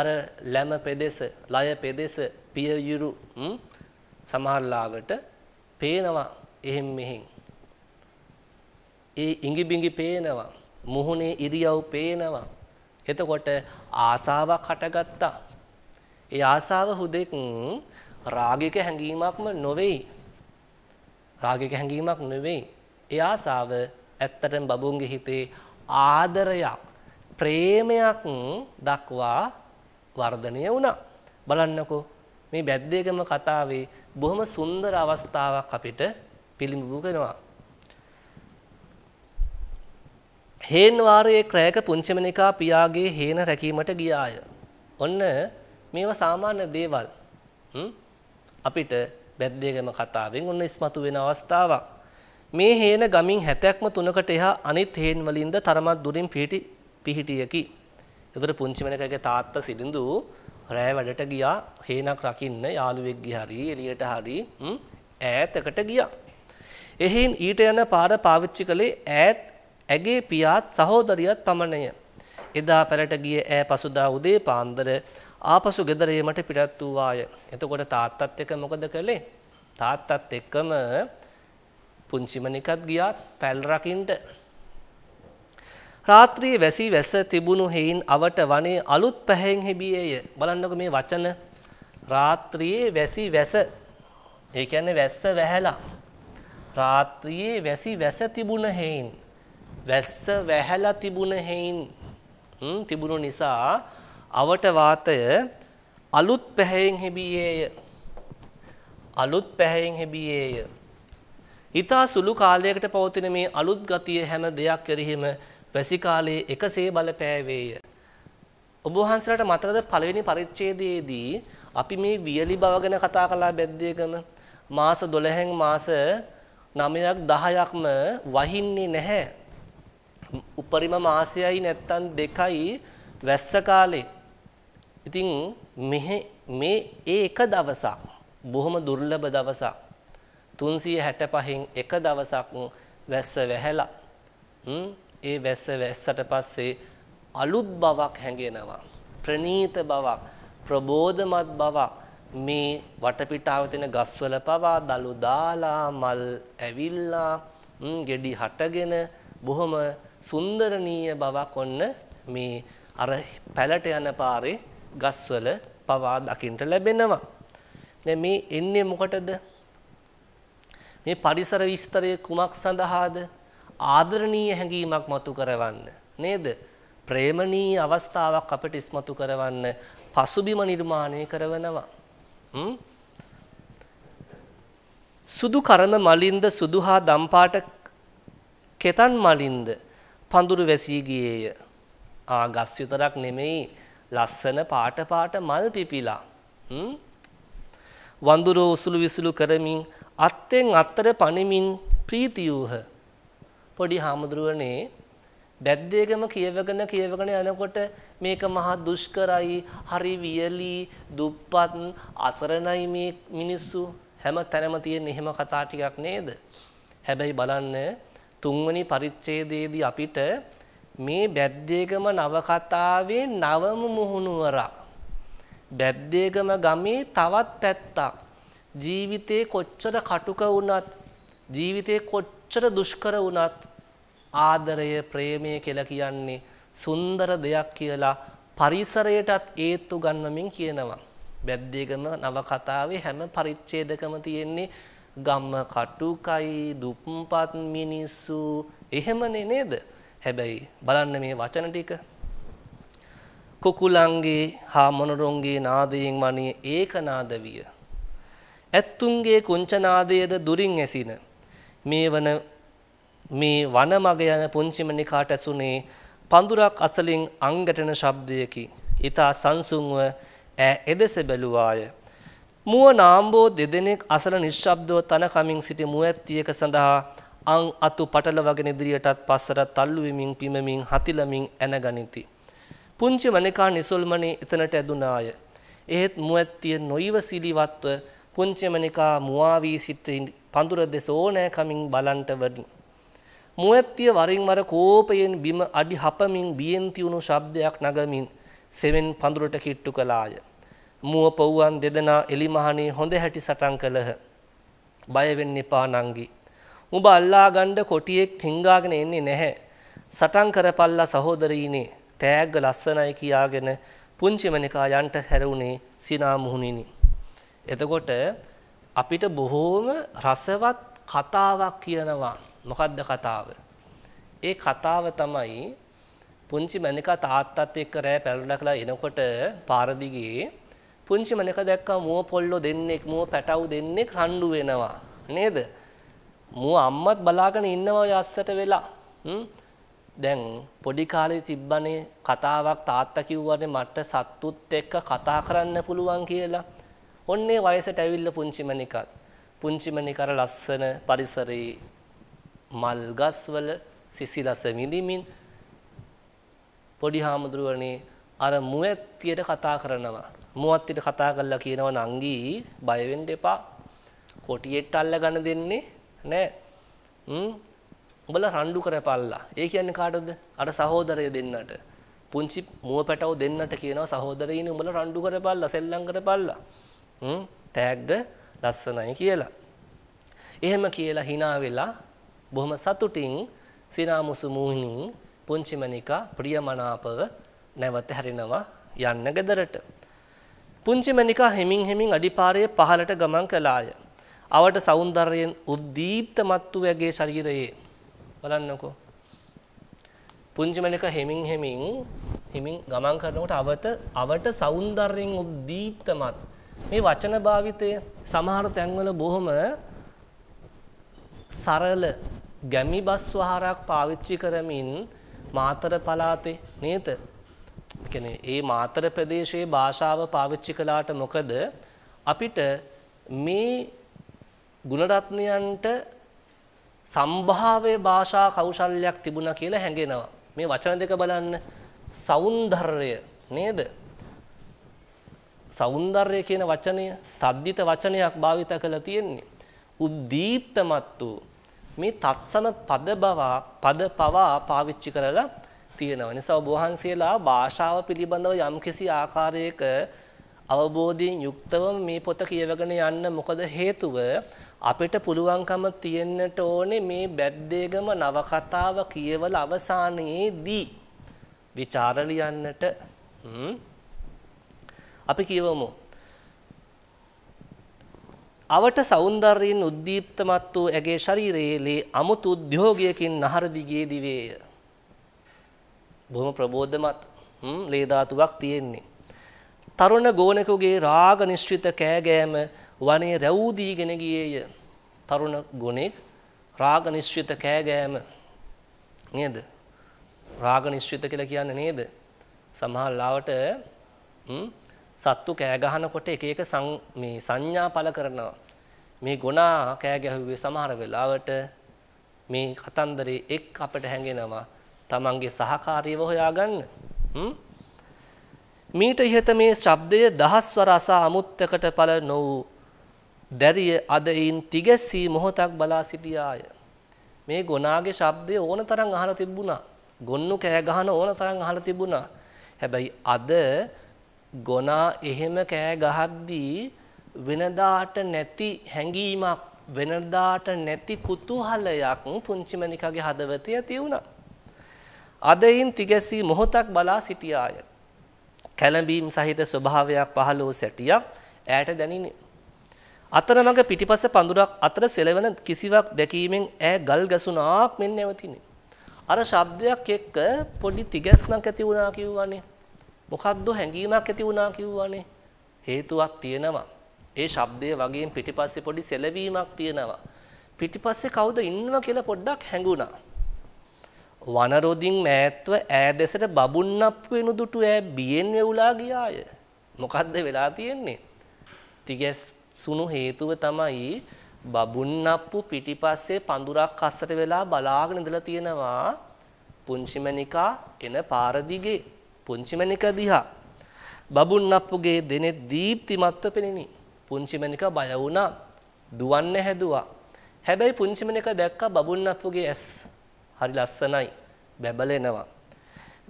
අර ලැම පෙදෙස, ලය පෙදෙස, පිය යුරු සමහරලාවට පේනවා එහෙම් මෙහෙම් ඒ ඉඟිබිඟි පේනවා. මුහුණේ ඉරියව් පේනවා. එතකොට ආසාවක් හටගත්තා. ඒ ආසාව හුදෙක් රාගික හැඟීමක්ම නොවේ. රාගික හැඟීමක් නෙවෙයි. ඒ ආසාව ඇත්තටම බබුන්ගේ හිතේ ආදරයක්, ප්‍රේමයක් දක්වා වර්ධනය වුණා. බලන්නකෝ මේ බැද්දේගම කතාවේ බොහොම සුන්දර අවස්ථාවක් අපිට පිළිඹු කරනවා. හේන් වාරයේ ක්‍රයක පුංචමනිකා පියාගේ හේන රැකීමට ගියාය. ඔන්න මේවා සාමාන්‍ය දේවල්. අපිට බැද්දේගම කතාවෙන් ඔන්න ඉස්මතු වෙන අවස්ථාවක්. මේ හේන ගමින් 70ක්ම තුනකට එහා අනිත් හේන් වලින්ද තරමක් දුරින් පිහිටි පිහිටියකි. ඒතර පුංචමනිකාගේ තාත්තා සිරිඳු රෑ වැඩට ගියා හේනක් රකින්න යාළුවෙක් ගිහරි එළියට හරි ඈතකට ගියා. එහෙන් ඊට යන පාර පාවිච්චි කළේ ඈත් ඇගේ පියාත් සහෝදරියත් පමණය. එදා පැලට ගිය ඈ පසුදා උදේ පාන්දර ආපසු ගෙදර යීමට පිටත් වූවාය. එතකොට තාත්තත් එක මොකද කළේ? තාත්තත් එක්කම පුංචිමනිකත් ගියා පැල් රකින්ට. රාත්‍රියේ වැසි වැස තිබුණු හේයින් අවට වනේ අලුත් පැහැයෙන් හෙබියේය. බලන්නකෝ මේ වචන. රාත්‍රියේ වැසි වැස. ඒ කියන්නේ වැස්ස වැහැලා. රාත්‍රියේ වැසි වැස තිබුණ හේයින් වැස්ස වැහැලා තිබුණ හේයින් තිබුණු නිසා අවට වාතය අලුත් පැහැයෙන් හෙබියේය. අලුත් පැහැයෙන් හෙබියේය. ඊතා සුළු කාලයකට පවතින මේ අලුත් ගතිය හැම දෙයක් කෙරෙහිම වැසි කාලයේ එකසේ බලපෑවේය. ඔබ වහන්සේලාට මතකද පළවෙනි පරිච්ඡේදයේදී අපි මේ වියලි බව ගැන කතා කළා බැද්දේකම මාස 12න් මාස 9ක් 10ක්ම වහින්නේ නැහැ උපරිම මාසයයි නැත්තම් දෙකයි වැස්ස කාලේ. ඉතින් මෙහි මේ ඒ එක දවසක් බොහොම දුර්ලභ දවසක්. 365න් එක දවසක් වැස්ස වැහැලා. ඒ වැස්ස වැස්සට පස්සේ අලුත් බවක් හැඟෙනවා. ප්‍රනීත බවක්, ප්‍රබෝධමත් බවක් මේ වටපිටාව තියෙන ගස්වල පවා දලු දාලා මල් ඇවිල්ලා ගෙඩි හටගෙන බොහොම සුන්දරනීය බවක් ඔන්න මේ අර පැලට යන පාරේ ගස්වල පවා දකින්ට ලැබෙනවා. දැන් මේ එන්නේ මොකටද? මේ පරිසර විස්තරය කුමක් සඳහාද? ආදරණීය හැඟීමක් මතු කරවන්න නේද? ප්‍රේමණීය අවස්ථාවක් අපට ඉස්මතු කරවන්න පසුබිම නිර්මාණය කරනවා. සුදු කරම මලින්ද සුදු හා දම්පාට කෙතන් මලින්ද පඳුරු වැසී ගියේය. ආ ගස් විතරක් නෙමෙයි ලස්සන පාට පාට මල් පිපිලා. වඳුරෝ උසුළු විසුළු කරමින් අත්ෙන් අත්තර පණමින් ප්‍රීතියූහ. පොඩි හාමුදුරුවනේ දැද්දේගම කියවගෙන කියවගෙන යනකොට මේක මහා දුෂ්කරයි, හරි වියලි, දුප්පත්, අසරණයි මේ මිනිස්සු හැම තැනම තියෙන එහෙම කතා ටිකක් නේද? හැබැයි බලන්න තුන්වෙනි පරිච්ඡේදයේදී අපිට මේ බැද්දේගම නවකතාවේ නවම මුහුණුවරක් බැද්දේගම ගමේ තවත් පැත්තක් ජීවිතේ කොච්චර කටුක වුණත් ජීවිතේ කොච්චර දුෂ්කර වුණත් ආදරය ප්‍රේමය කියලා කියන්නේ සුන්දර දෙයක් කියලා පරිසරයටත් ඒත්තු ගන්නමින් කියනවා. බැද්දේගම නවකතාවේ හැම පරිච්ඡේදකම තියෙන්නේ ගම්ම කටුකයි දුප්පත් මිනිස්සු එහෙමනේ නේද? හැබැයි බලන්න මේ වචන ටික. කුකුලන්ගේ හා මොනරුන්ගේ නාදයෙන් වණී ඒක නාද විය. ඇත්තුන්ගේ කුංච නාදයේද දුරින් ඇසින. මේ වන මේ වනමග යන පුංචිමනිකාට ඇසුනේ පඳුරක් අසලින් අංගටන ශබ්දයකි. ඊතා සංසුන්ව ඈ එදෙස බැලුවාය. මුව නාම්බෝ දෙදෙනෙක් අසල නිශ්ශබ්දව තන කමින් සිටි මුව ඇත්තියක සඳහා අං අතු පටලවගෙන ඉදිරියටත් පස්සට තල්ලු වෙමින් පිමමින් හතිලමින් ඇනගනිති. පුංචි මණිකා නිසල්මණේ එතනට ඇදුනාය. එහෙත් මුව ඇත්තිය නොයිවසිලිවත්ව පුංචි මණිකා මුවා වී සිටින් පඳුර දෙස ඕනෑ කමින් බලන්ට වඩි. මුව ඇත්තිය වරින් වර කෝපයෙන් බිම අඩි හපමින් බියෙන් තියුණු ශබ්දයක් නගමින් සෙවෙන් පඳුරට කිට්ටු කළාය. මුව පවුවන් දෙදෙනා එලිමහනේ හොඳ හැටි සටන් කළහ. බය වෙන්න එපා නංගි. උඹ අල්ලා ගන්න කොටියෙක් හිඟාගෙන එන්නේ නැහැ. සටන් කරපල්ලා සහෝදරීනේ. තෑග්ග ලස්සනයි කියාගෙන පුංචිමනිකා යන්ට හැරුණේ සිනා මුහුණිනි. එතකොට අපිට බොහෝම රසවත් කතාවක් කියනවා. මොකද්ද කතාව? ඒ කතාව තමයි පුංචි මැනිකා තාත්තත් එක්ක රෑ පැලුණා කියලා එනකොට පාර දිගේ පුංචි මනක දැක්කා මුව පොල්ලෝ දෙන්නෙක් මුව පැටව් දෙන්නෙක් රණ්ඩු වෙනවා නේද? මුව අම්මත් බලාගෙන ඉන්නවා ඔය අස්සට වෙලා. දැන් පොඩි කාලේ තිබ්බනේ කතාවක් තාත්තා කිව්වනේ මට සත්තුත් එක්ක කතා කරන්න පුළුවන් කියලා. ඔන්නේ වයසට ඇවිල්ලා පුංචි මණිකත්. පුංචි මණිකර ලස්සන පරිසරයේ මල් ගස්වල සිසිලස විඳිමින් පොඩි හාමුදුරුවනේ අර මුවැත්තියට කතා කරනවා. මුවත්තිට කතා කරලා කියනවා නංගී බය වෙන්න එපා. කොටියෙට් අල්ල ගන්න දෙන්නේ නෑ. හ්ම්. උඹලා රණ්ඩු කරපල්ලා. ඒ කියන්නේ කාටද? අර සහෝදරය දෙන්නට. පුංචි මුව පැටව දෙන්නට කියනවා සහෝදරයින උඹලා රණ්ඩු කරපල්ලා, සෙල්ලම් කරපල්ලා. හ්ම්. තෑග්ග ලස්සනයි කියලා. එහෙම කියලා hina වෙලා බොහොම සතුටින් සිනාමුසු මුහුණින් පුංචිමණිකා ප්‍රියමනාපව නැවත හැරෙනවා යන්න ගෙදරට. පුංචි මණිකා හෙමින් හෙමින් අඩිපාරයේ පහළට ගමන් කළාය. අවට సౌందර්යයෙන් උද්දීප්තමත් වූ යගේ ශරීරයේ බලන්නකෝ. පුංචි මණිකා හෙමින් හෙමින් හෙමින් ගමන් කරනකොට අවට අවට సౌందර්යයෙන් උද්දීප්තමත් මේ වචන භාවිතය සමහර තැන්වල බොහොම සරල ගැමි බස් වහරක් පාවිච්චි කරමින් මාතර පළාතේ නේද කියන්නේ ඒ මාතර ප්‍රදේශයේ භාෂාව පාවිච්චි කළාට මොකද අපිට මේ ගුණරත්නයන්ට සම්භාව්‍ය භාෂා කෞශල්‍යයක් තිබුණා කියලා හැඟෙනවා. මේ වචන දෙක බලන්න సౌందර්ය නේද? సౌందර්ය කියන වචනය තද්දිත වචනයක් භාවිත කරලා තියෙන්නේ. උද්දීප්තමත් වූ මේ තත්සන පද බව පද පවා පාවිච්චි කරලා තියෙනවා. නිසා ඔබ වහන්සේලා භාෂාව පිළිබඳව යම්කිසි ආකාරයක අවබෝධයෙන් යුක්තව මේ පොත කියවගෙන යන්න මොකද හේතුව අපිට පුළුවන්කම තියෙන්නට ඕනේ මේ බැද්දේගම නවකතාව කියවල අවසානයේදී ਵਿਚාර ලියන්නට අපි කියවමු අවට సౌందර්යයෙන් උද්දීප්තමත් වූ ඇගේ ශරීරයේ ලේ අමුතු උද්‍යෝගයකින් නහර දිගේ දිවේය බොහොම ප්‍රබෝධමත් ලේ ධාතුවක් තියෙන්නේ. තරුණ ගෝණකගේ රාග නිශ්චිත කෑගෑම වනේ රැවූ දීගෙන ගියේය. තරුණ ගොණෙක් රාග නිශ්චිත කෑගෑම නේද? රාග නිශ්චිත කියලා කියන්නේ නේද? සමහර ලාවට සත්තු කෑ ගහනකොට එක එක මේ සංඥා පළ කරනවා. මේ ගුණා කෑ ගැහුවේ සමහර වෙලාවට මේ කතන්දරේ එක් අපට හැඟෙනවා. තමන්ගේ සහකාරියව හොයාගන්න. මීට ඉහත මේ ශබ්දය දහස්වර අසා අමුත්තකට පළ නො වූ දැරිය අද යින් තිගැස්සී මොහොතක් බලා සිටියාය. මේ ගොනාගේ ශබ්දය ඕන තරම් අහලා තිබුණා. ගොන්නු කෑ ගහන ඕන තරම් අහලා තිබුණා. හැබැයි අද ගොනා එහෙම කෑ ගහද්දී වෙනදාට නැති හැඟීමක් වෙනදාට නැති කුතුහලයක් පුංචි මණිකාගේ හදවතේ ඇති වුණා. අදයින් තිගැසී මොහොතක් බලා සිටියාය. කැළඹීම් සහිත ස්වභාවයක් පහළ වූ සැටියක් ඈට දැනිනි. අතරමඟ පිටිපස පඳුරක් අතර සෙලවන කිසිවක් දැකීමෙන් ඈ ගල් ගැසුණාක් මෙන් නැවතිනි. අර ශබ්දයක් එක්ක පොඩි තිගැස්මක් ඇති වුණා කිව්වනේ. මොකද්ද හැඟීමක් ඇති වුණා කිව්වනේ. හේතුවක් තියෙනවා. ඒ ශබ්දය වගේම පිටිපස්සේ පොඩි සෙලවීමක් තියෙනවා. පිටිපස්සේ කවුද ඉන්නවා කියලා පොඩ්ඩක් හැඟුණා. වනරොදින් මෑත්ව ඈ දෙසට බබුන්නප්පු වෙනු දුටු ඈ බියෙන් වෙවුලා ගියාය. මොකද්ද වෙලා තියෙන්නේ? තිගැස් සුණු හේතුව තමයි බබුන්නප්පු පිටිපස්සේ පඳුරක් අස්සට වෙලා බලාගෙන ඉඳලා තියෙනවා පුංචිමණිකා එන පාර දිගේ පුංචිමණිකා දිහා බබුන්නප්පුගේ දෙනේ දීප්තිමත්ව පෙනිනි පුංචිමණිකා බය වුණා දුවන්න හැදුවා හැබැයි පුංචිමණිකා දැක්කා බබුන්නප්පුගේ ඇස් හරි ලස්සනයි බැබලෙනවා.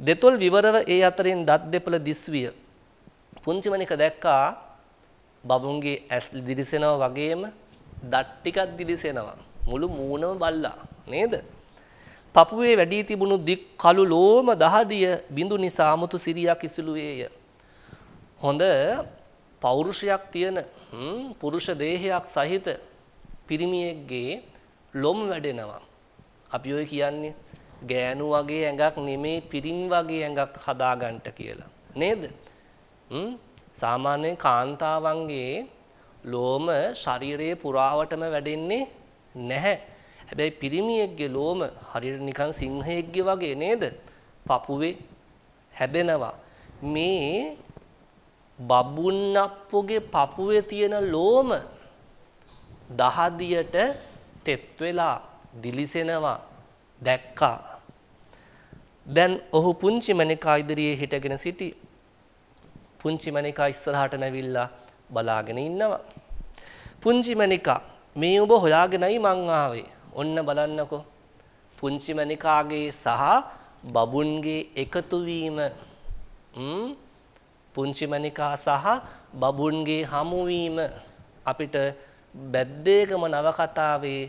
දෙතොල් විවරව ඒ අතරින් දත් දෙපළ දිස්විය. පුංචිමනික දැක්කා බබුන්ගේ ඇස් දිලිසෙනවා වගේම දත් ටිකක් දිලිසෙනවා. මුළු මූණම බල්ලා නේද? පපුවේ වැඩි තිබුණු දික් කළු ලෝම දහදිය බිඳු නිසා 아무තු සිරියක් ඉසුළු වේය. හොඳ පෞරුෂයක් තියෙන පුරුෂ දේහයක් සහිත පිරිමියෙක්ගේ ලොම් වැඩෙනවා. අපි ඔය කියන්නේ ගෑනු වගේ ඇඟක් නෙමේ පිරින් වගේ ඇඟක් හදාගන්ට කියලා. නේද? සාමාන්‍යයෙන් කාන්තාවන්ගේ ලෝම ශරීරයේ පුරාවටම වැඩෙන්නේ නැහැ. හැබැයි පිරිමියෙක්ගේ ලෝම හරියට නිකන් සිංහයෙක්ගේ වගේ නේද? පපුවේ හැදෙනවා. මේ බබුන්නප්පුගේ පපුවේ තියෙන ලෝම දහදියට තෙත් වෙලා දිලිසෙනවා දැක්කා දැන් ඔහු පුංචි මණිකා ඉදිරියේ හිටගෙන සිටි පුංචි මණිකා ඉස්සරහට නැවිලා බලාගෙන ඉන්නවා පුංචි මණිකා මේ ඔබ හොයාගෙනයි මං ආවේ ඔන්න බලන්නකෝ පුංචි මණිකාගේ සහ බබුන්ගේ එකතු වීම පුංචි මණිකා සහ බබුන්ගේ හමුවීම අපිට බැද්දේකම නවකතාවේ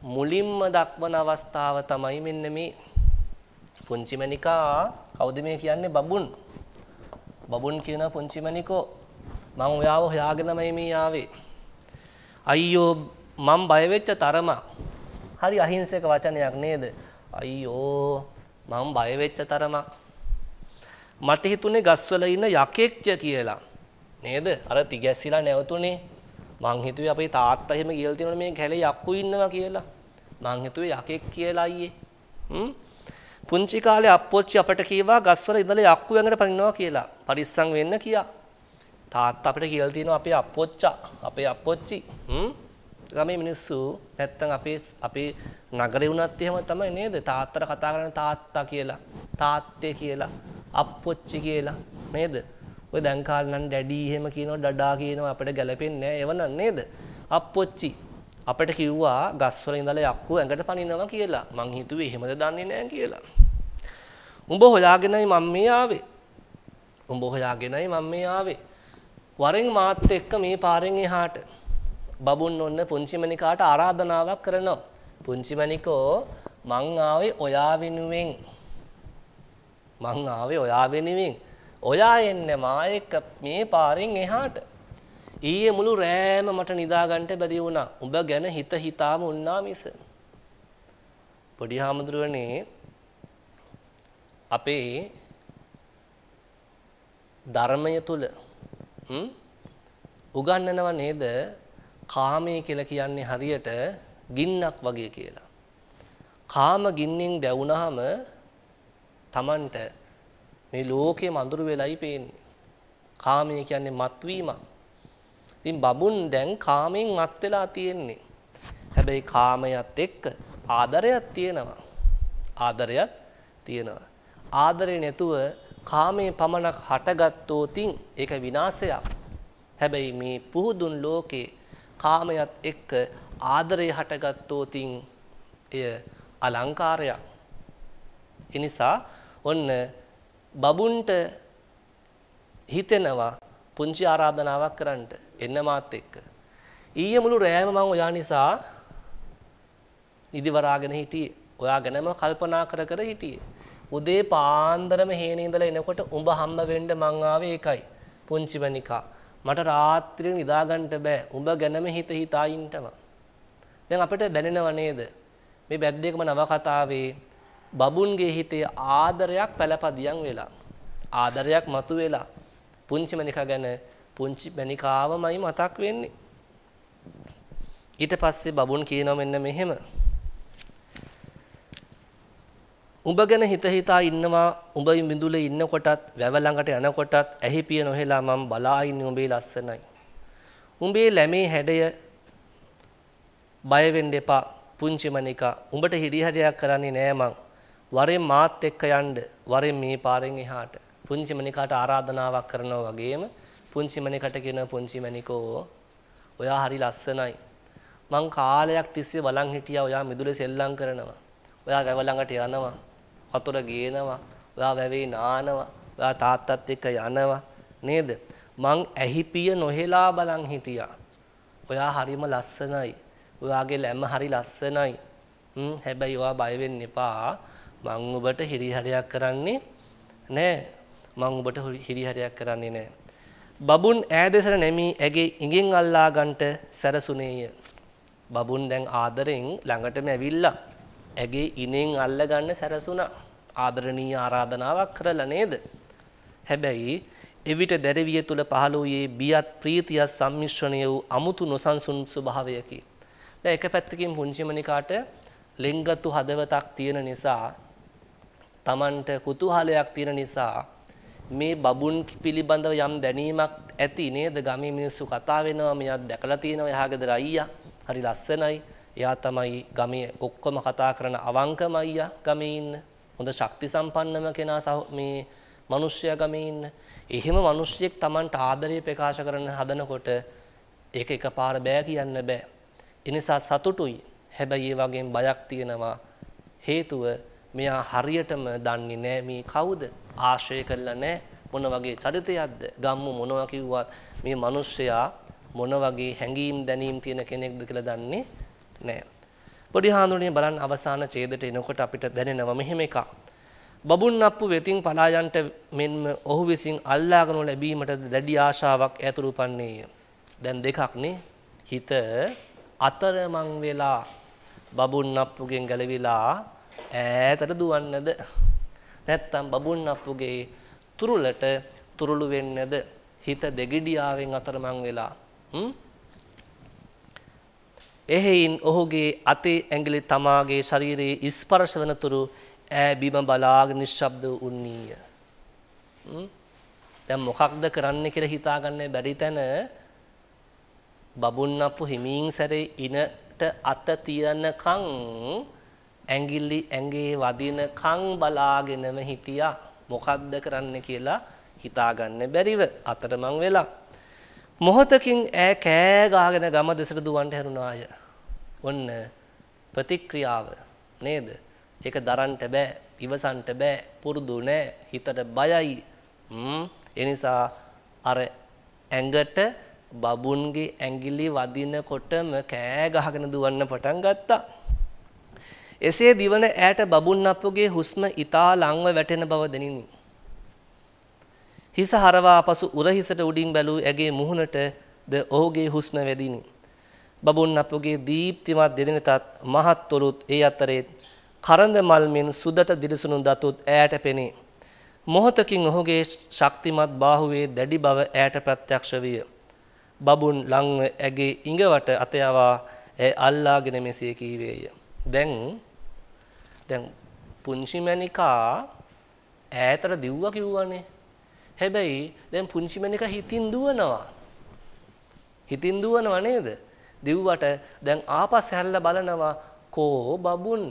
මුලින්ම දක්වන අවස්ථාව තමයි මෙන්න මේ පුංචිමණිකා කවුද මේ කියන්නේ බබුන් බබුන් කියන පුංචිමණිකෝ මම ඔයාව හොයාගෙනමයි මේ ආවේ අයියෝ මම බය වෙච්ච තරම හරි අහිංසක වචනයක් නේද අයියෝ මම බය වෙච්ච තරමක් මට හිතුනේ ගස්වල ඉන්න යකෙක්ය කියලා නේද අර තිගැස්සিলা නැවතුනේ මං හිතුවේ අපේ තාත්තා එහෙම කියලා තියෙනවනේ මේ කැලේ යක්කු ඉන්නවා කියලා. මං හිතුවේ යකෙක් කියලා අයියේ. හ්ම්. පුංචි කාලේ අප්පොච්චි අපට කීවා ගස්වල ඉඳලා යක්කු යඟට පනිනවා කියලා. පරිස්සම් වෙන්න කියා. තාත්තා අපිට කියලා තියෙනවා අපේ අප්පොච්චා, අපේ අප්පොච්චි. හ්ම්. ගමේ මිනිස්සු නැත්තම් අපේ අපේ නගරේ වුණත් එහෙම තමයි නේද තාත්තට කතා කරන තාත්තා කියලා තාත්තේ කියලා අප්පොච්චි කියලා නේද ඔය දැන් කාලේ නම් ඩැඩි එහෙම කියනවා ඩඩා කියනවා අපිට ගැලපෙන්නේ නැහැ එවනම් නේද? අප්පොච්චි අපිට කිව්වා ගස්වල ඉඳලා යක්කු ඇඟට පනිනවා කියලා. මං හිතුවේ එහෙමද දන්නේ නැහැ කියලා. උඹ හොයාගෙනයි මම මේ ආවේ. උඹ හොයාගෙනයි මම මේ ආවේ. වරෙන් මාත් එක්ක මේ පාරෙන් එහාට බබුන් ඔන්න පුංචිමණිකාට ආරාධනාවක් කරනවා. පුංචිමණිකෝ මං ආවේ ඔයා වෙනුවෙන්. මං ආවේ ඔයා වෙනුවෙන්. ඔයා එන්න මා එක්ක මේ පාරෙන් එහාට. ඊයේ මුළු රෑම මට නිදාගන්න බැරි වුණා. උඹ ගැන හිත හිතාම උන්නා මිස. පොඩි හාමුදුරුවනේ අපේ ධර්මය තුල උගන්වනව නේද කාමය කියලා කියන්නේ හරියට ගින්නක් වගේ කියලා. කාම ගින්නෙන් දැවුනහම තමන්ට මේ ලෝකයේ මඳුරු වෙලයි පේන්නේ. කාමය කියන්නේ මත්වීමක්. ඉතින් බබුන් දැන් කාමෙන් මත් වෙලා තියෙන්නේ. හැබැයි කාමයට එක්ක ආදරයක් තියෙනවා. ආදරයක් තියෙනවා. ආදරේ නැතුව කාමයේ පමණක් හටගත්තෝතින් ඒක විනාශයක්. හැබැයි මේ පුහුදුන් ලෝකේ කාමයට එක්ක ආදරය හටගත්තෝතින් එය අලංකාරයක්. එනිසා ඔන්න බබුන්ට හිතෙනවා පුංචි ආරාධනාවක් කරන්න එන්න මාත් එක්ක. ඊයේ මුළු රෑම මම ඔයා නිසා නිදි වරාගෙන හිටියේ. ඔයා ගැනම කල්පනා කර කර හිටියේ. උදේ පාන්දරම හේනේ ඉඳලා එනකොට උඹ හම්බ වෙන්න මං ආවේ ඒකයි. පුංචිමනිකා. මට රාත්‍රියේ නිදාගන්න බෑ. උඹ ගැනම හිත හිතා ඉන්නවා. දැන් අපිට දැනෙනව නේද? මේ බැද්දේකම නව කතාවේ බබුන්ගේ හිතේ ආදරයක් පළපදියම් වෙලා ආදරයක් මතු වෙලා පුංචි මණිකා ගැන පුංචි මණිකාවමයි මතක් වෙන්නේ ඊට පස්සේ බබුන් කියනවා මෙන්න මෙහෙම උඹ ගැන හිත හිතා ඉන්නවා උඹ මිඳුලේ ඉන්නකොටත් වැව ළඟට යනකොටත් ඇහි පිය නොහෙලා මම බලා ඉන්නේ උඹේ ලස්සනයි උඹේ ළමේ හැඩය බය වෙන්න එපා පුංචි මණිකා උඹට හිරිහැරයක් කරන්නේ නෑ මං වරෙන් මාත් එක්ක යන්න වරෙන් මේ පාරෙන් එහාට පුංචි මණිකාට ආරාධනාවක් කරනවා වගේම පුංචි මණිකට කියන පුංචි මණිකෝ ඔයා හරි ලස්සනයි මං කාලයක් තිස්සේ බලන් හිටියා ඔයා මිදුලේ සෙල්ලම් කරනවා ඔයා වැව ළඟට යනවා වතුර ගේනවා ඔයා වැවේ නානවා ඔයා තාත්තත් එක්ක යනවා නේද මං ඇහිපිය නොහෙලා බලන් හිටියා ඔයා හරිම ලස්සනයි ඔයාගේ ලැම හරි ලස්සනයි හ්ම් හැබැයි ඔයා බය වෙන්න එපා මං ඔබට හිරිහැරයක් කරන්නේ නෑ මං ඔබට හිරිහැරයක් කරන්නේ නෑ. බබුන් ඈදෙසර නැමී ඇගේ ඉඟින් අල්ලා ගන්ට සැරසුනේය. බබුන් දැන් ආදරෙන් ළඟටම ඇවිල්ලා. ඇගේ ඉනෙන් අල්ල ගන්න සැරසුණා. ආදරණීය ආරාධනාවක් කරලා නේද? හැබැයි එවිට දැරවිය තුල පහළ වූයේ බියත් ප්‍රීතියත් සම්මිශ්‍රණය වූ අමුතු නොසන්සුන් ස්වභාවයකි. දැන් එක පැත්තකින් පුංචිමනිකාට ලෙන්ගතු හදවතක් තියෙන නිසා Tamanට කුතුහලයක් තියෙන නිසා මේ බබුන් පිළිබඳව යම් දැනීමක් ඇති නේද ගමේ මිනිස්සු කතා වෙනවා මෙයා දැකලා තියෙනවා එහා ගෙදර අයියා හරි ලස්සනයි එයා තමයි ගමේ ඔක්කොම කතා කරන අවංකම අයියා ගමේ ඉන්න හොඳ ශක්ති සම්පන්නම කෙනා මේ මිනිස්සයා ගමේ ඉන්න එහෙම මිනිස්සෙක් Tamanට ආදරය ප්‍රකාශ කරන හදනකොට ඒක එකපාර බෑ කියන්න බෑ එනිසා සතුටුයි හැබැයි ඒ වගේම බයක් තියෙනවා හේතුව මෙයා හරියටම දන්නේ නැහැ මේ කවුද ආශ්‍රය කරලා නැහැ මොන වගේ චරිතයක්ද ගම්මු මොනවා කිව්වත් මේ මිනිස්සයා මොන වගේ හැඟීම් දැනීම් තියෙන කෙනෙක්ද කියලා දන්නේ නැහැ පොඩි හාමුදුරනේ බලන්න අවසාන ඡේදයට එනකොට අපිට දැනෙනවා මෙහෙම එකක් බබුන්නප්පු වෙතින් පලායන්ට මෙන්ම ඔහු විසින් අල්ලාගෙන ලැබීමට දැඩි ආශාවක් ඇතුළු පන්නේය දැන් දෙකක් නේ හිත අතරමං වෙලා බබුන්නප්පුගෙන් ගැලවිලා ඈතට දුවන්නද නැත්තම් බබුන් අප්පුගේ තුරුලට තුරුළු වෙන්නද හිත දෙගිඩියාවෙන් අතරමං වෙලා එහෙයින් ඔහුගේ අතේ ඇඟිලි තමාගේ ශරීරයේ ස්පර්ශ වනතුරු ඈ බිම බලාගෙන නිශ්ශබ්ද වුණීය. දැන් මොකක්ද කරන්න කියලා හිතාගන්න බැරි තැන බබුන් අප්පු හිමින් සැරේ ඉනට අත තියනකම් ඇඟිලි ඇඟේ වදින කන් බලාගෙනම හිටියා. මොකද්ද කරන්න කියලා හිතාගන්න බැරිව අතරමං වෙලා. මොහොතකින් ඈ කෑ ගාගෙන ගම දෙසට දුවන්ට හැරුණාය. ඔන්න ප්‍රතික්‍රියාව නේද? ඒක දරන්න බෑ, ඉවසන්න බෑ, පුරුදු නෑ, හිතට බයයි. ම්ම් ඒ නිසා අර ඇඟට බබුන්ගේ ඇඟිලි වදිනකොටම කෑ ගහගෙන දුවන්න පටන් ගත්තා. එසේ දිවන ඈට බබුන්නප්පුගේ හුස්ම ඊතා ලංව වැටෙන බව දැනිනි. හිස හරවා පසු උරහිසට උඩින් බැලූ ඇගේ මුහුණට ද ඔහුගේ හුස්ම වැදිනි. බබුන්නප්පුගේ දීප්තිමත් දෙදෙනතත් මහත් තොලුත් ඒ අතරේ කරඳ මල් මෙන් සුදට දිලිසුණු දතුත් ඈට පෙනේ. මොහොතකින් ඔහුගේ ශක්තිමත් බාහුවේ දැඩි බව ඈට ප්‍රත්‍යක්ෂ විය. බබුන් ලංව ඇගේ ඉඟවට අතයවා ඇය අල්ලාගෙන මෙසේ කීවේය. දැන් දැන් පුංචි මැනිකා ඈතට දිව්වා කිව්වනේ. හැබැයි දැන් පුංචි මැනිකා හිතින් දුවනවා. හිතින් දුවනවා නේද? දිව්වට දැන් ආපස්සෙ හැල්ලා බලනවා කෝ බබුන්.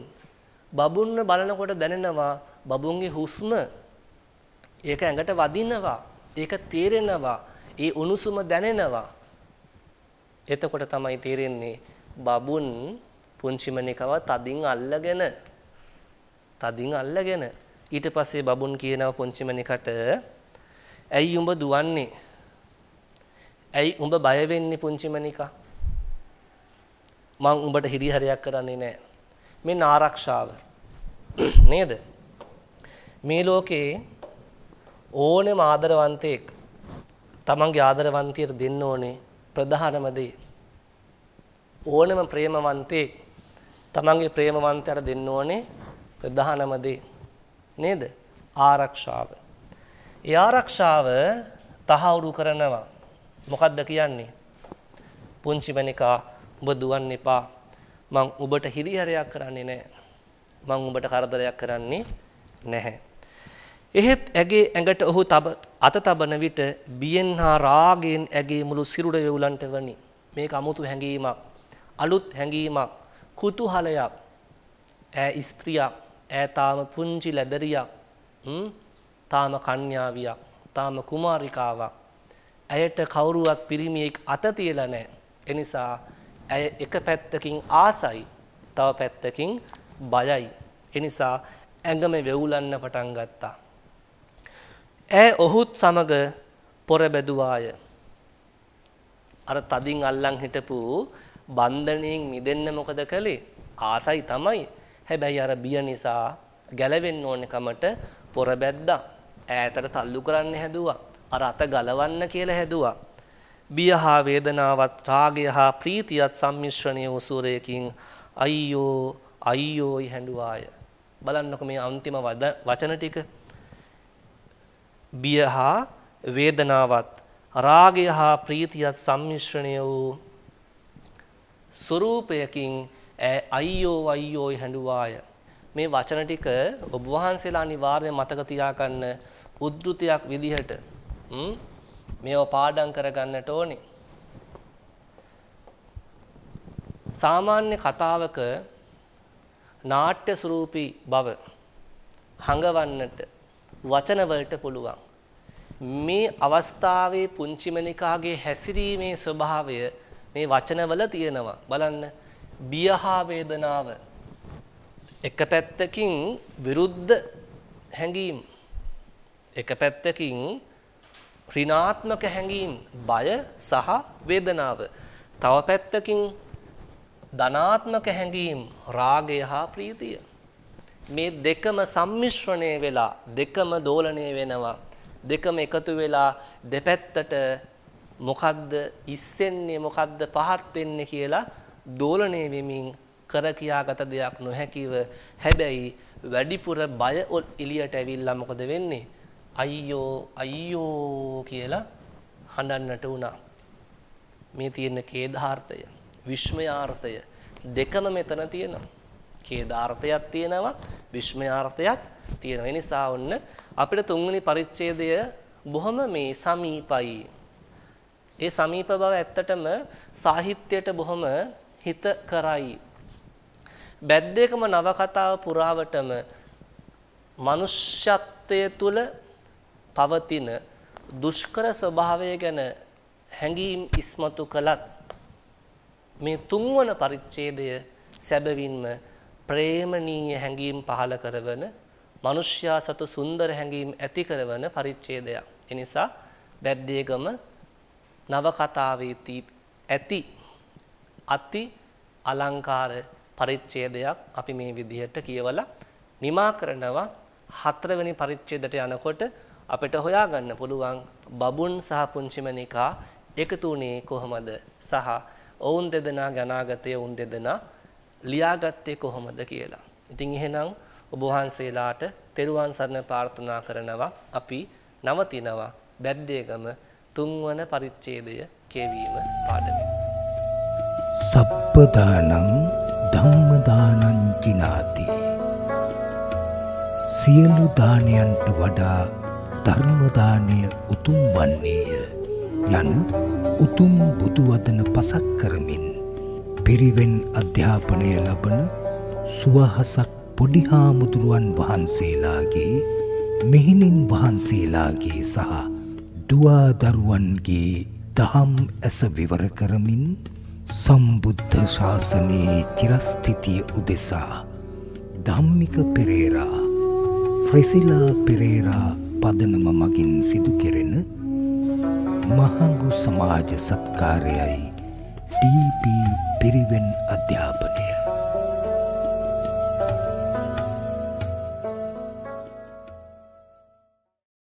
බබුන්ව බලනකොට දැනෙනවා බබුන්ගේ හුස්ම ඒක ඇඟට වදිනවා. ඒක තේරෙනවා. ඒ උණුසුම දැනෙනවා. එතකොට තමයි තේරෙන්නේ බබුන් පුංචිමනිකව තදින් අල්ලගෙන තදින් අල්ලගෙන ඊට පස්සේ බබුන් කියනවා පොන්චිමණිකට ඇයි උඹ දුවන්නේ? ඇයි උඹ බය වෙන්නේ පොන්චිමණිකා? මං උඹට හිරිහැරයක් කරන්නේ නැහැ. මෙන්න ආරක්ෂාව. [clears throat] නේද? මේ ලෝකේ ඕනෑම ආදරවන්තයෙක් තමන්ගේ ආදරවන්තියට දෙන්න ඕනේ ප්‍රධානම දේ. ඕනෑම ප්‍රේමවන්තයෙක් තමන්ගේ ප්‍රේමවන්තයාට දෙන්න ඕනේ ප්‍රධානම දේ නේද? ආරක්ෂාව. ඒ ආරක්ෂාව තහවුරු කරනවා. මොකද්ද කියන්නේ? පුංචි වෙනිකා ඔබ දුවන්න එපා. මං ඔබට හිරිහැරයක් කරන්නේ නැහැ. මං ඔබට කරදරයක් කරන්නේ නැහැ. එහෙත් ඇගේ ඇඟට ඔහු තබ අත තබන විට බියෙන් හා රාගයෙන් ඇගේ මුළු සිරුර වෙවුලන්ට වනි. මේක 아무තු හැඟීමක්, අලුත් හැඟීමක්, කුතුහලයක්, ඈ ස්ත්‍රියක්, ඈ තාම පුංචි ලැදරියක් තාම කන්‍යාවියක් තාම කුමාරිකාවක් ඇයට කවුරුවත් පිරිමියෙක් අත තියලා නැහැ එනිසා ඇය එක පැත්තකින් ආසයි තව පැත්තකින් බයයි එනිසා ඇඟම වෙවුලන්න පටන් ගත්තා ඈ ඔහුත් සමග පොර බැදුවාය අර තදින් අල්ලන් හිටපු බන්ධණයෙන් මිදෙන්න මොකද කළේ ආසයි තමයි හැබැයි අර බිය නිසා ගැලවෙන්න ඕනේ කමට පොර බැද්දා. ඈතට තල්ලු කරන්න හැදුවා. අර අත ගලවන්න කියලා හැදුවා. බිය හා වේදනාවත් රාගය හා ප්‍රීතියත් සම්මිශ්‍රණය වූ සූරයකින් අයියෝ අයියෝයි හැඬුවාය. බලන්නකො මේ අන්තිම වචන ටික. බිය හා වේදනාවත් රාගය හා ප්‍රීතියත් සම්මිශ්‍රණය වූ ස්වરૂපයකින් ඈ අයියෝ අයියෝයි හැඬුවාය මේ වචන ටික ඔබ වහන්සේලා අනිවාර්යයෙන් මතක තියාගන්න උද්ෘතයක් විදිහට මේව පාඩම් කරගන්නට ඕනේ සාමාන්‍ය කතාවක නාට්‍ය ස්වරූපී බව හඟවන්නට වචන වලට පුළුවන් මේ අවස්ථාවේ පුංචි මණිකාගේ හැසිරීමේ ස්වභාවය මේ වචනවල තියෙනවා බලන්න බිය හා වේදනාව එක පැත්තකින් විරුද්ධ හැඟීම් එක පැත්තකින් ඍණාත්මක හැඟීම් බය සහ වේදනාව තව පැත්තකින් ධනාත්මක හැඟීම් රාගය හා ප්‍රීතිය මේ දෙකම සම්මිශ්‍රණය වෙලා දෙකම දෝලණය වෙනවා දෙකම එකතු වෙලා දෙපැත්තට මොකද්ද ඉස්සෙන්නේ මොකද්ද පහත් වෙන්නේ කියලා දෝලණය වෙමින් කර කියාගත දෙයක් නොහැකිව හැබැයි වැඩිපුර බය එළියට ඇවිල්ලා මොකද වෙන්නේ අයියෝ අයියෝ කියලා හඬන්නට වුණා මේ තියෙන කේදාර්ථය විශ්මයාර්ථය දෙකම මෙතන තියෙනවා කේදාර්ථයක් තියෙනවා විශ්මයාර්ථයක් තියෙනවා ඒ නිසා ඔන්න අපිට තුන්වෙනි පරිච්ඡේදය බොහොම මේ සමීපයි ඒ සමීප බව ඇත්තටම සාහිත්‍යයට බොහොම හිත කරයි. බැද්දේකම නවකතාව පුරාවටම මනුෂ්‍යත්වය තුල පවතින දුෂ්කර ස්වභාවය ගැන හැඟීම් ඉස්මතු කළත් මේ තුන්වන පරිච්ඡේදය සැබවින්ම ප්‍රේමණීය හැඟීම් පහළ කරවන මිනිස්යා සතු සුන්දර හැඟීම් ඇති කරවන පරිච්ඡේදයක්. එනිසා බැද්දේගම නවකතාවේ ඇති අති අලංකාර පරිච්ඡේදයක් අපි මේ විදිහට කියවලා නිමා කරනවා හතරවෙනි පරිච්ඡේදයට යනකොට අපිට හොයාගන්න පුළුවන් බබුන් සහ පුංචිමනිකා එකතු වුණේ කොහොමද සහ ඔවුන් දෙදෙනා ගණාගතය ඔවුන් දෙදෙනා ලියාගත්තේ කොහොමද කියලා. ඉතින් එහෙනම් ඔබ වහන්සේලාට තෙරුවන් සරණ ප්‍රාර්ථනා කරනවා අපි නවතිනවා බැද්දේගම තුන්වන පරිච්ඡේදය කියවීම පාඩමේ. සබ්බදානං ධම්මදානං ජිනාති සියලු දානයන්ට වඩා ධර්ම දානය උතුම් වන්නේය යන උතුම් බුදු වදන පසක් කරමින් පිරිවෙන් අධ්‍යාපනය ලබන සුවහසක් පොඩි හාමුදුරුවන් වහන්සේලාගේ මෙහිණින් වහන්සේලාගේ සහ දුවා දරුවන්ගේ දහම් ඇස විවර කරමින් සම්බුද්ධ ශාසනයේ චිරස්ථිතිය උදෙසා ධම්මික පෙරේරා ෆ්‍රෙසිලා පෙරේරා පදනම මගින් සිදු කෙරෙන මහඟු සමාජ සත්කාරයයි ටීපී පිරිවෙන් අධ්‍යාපනය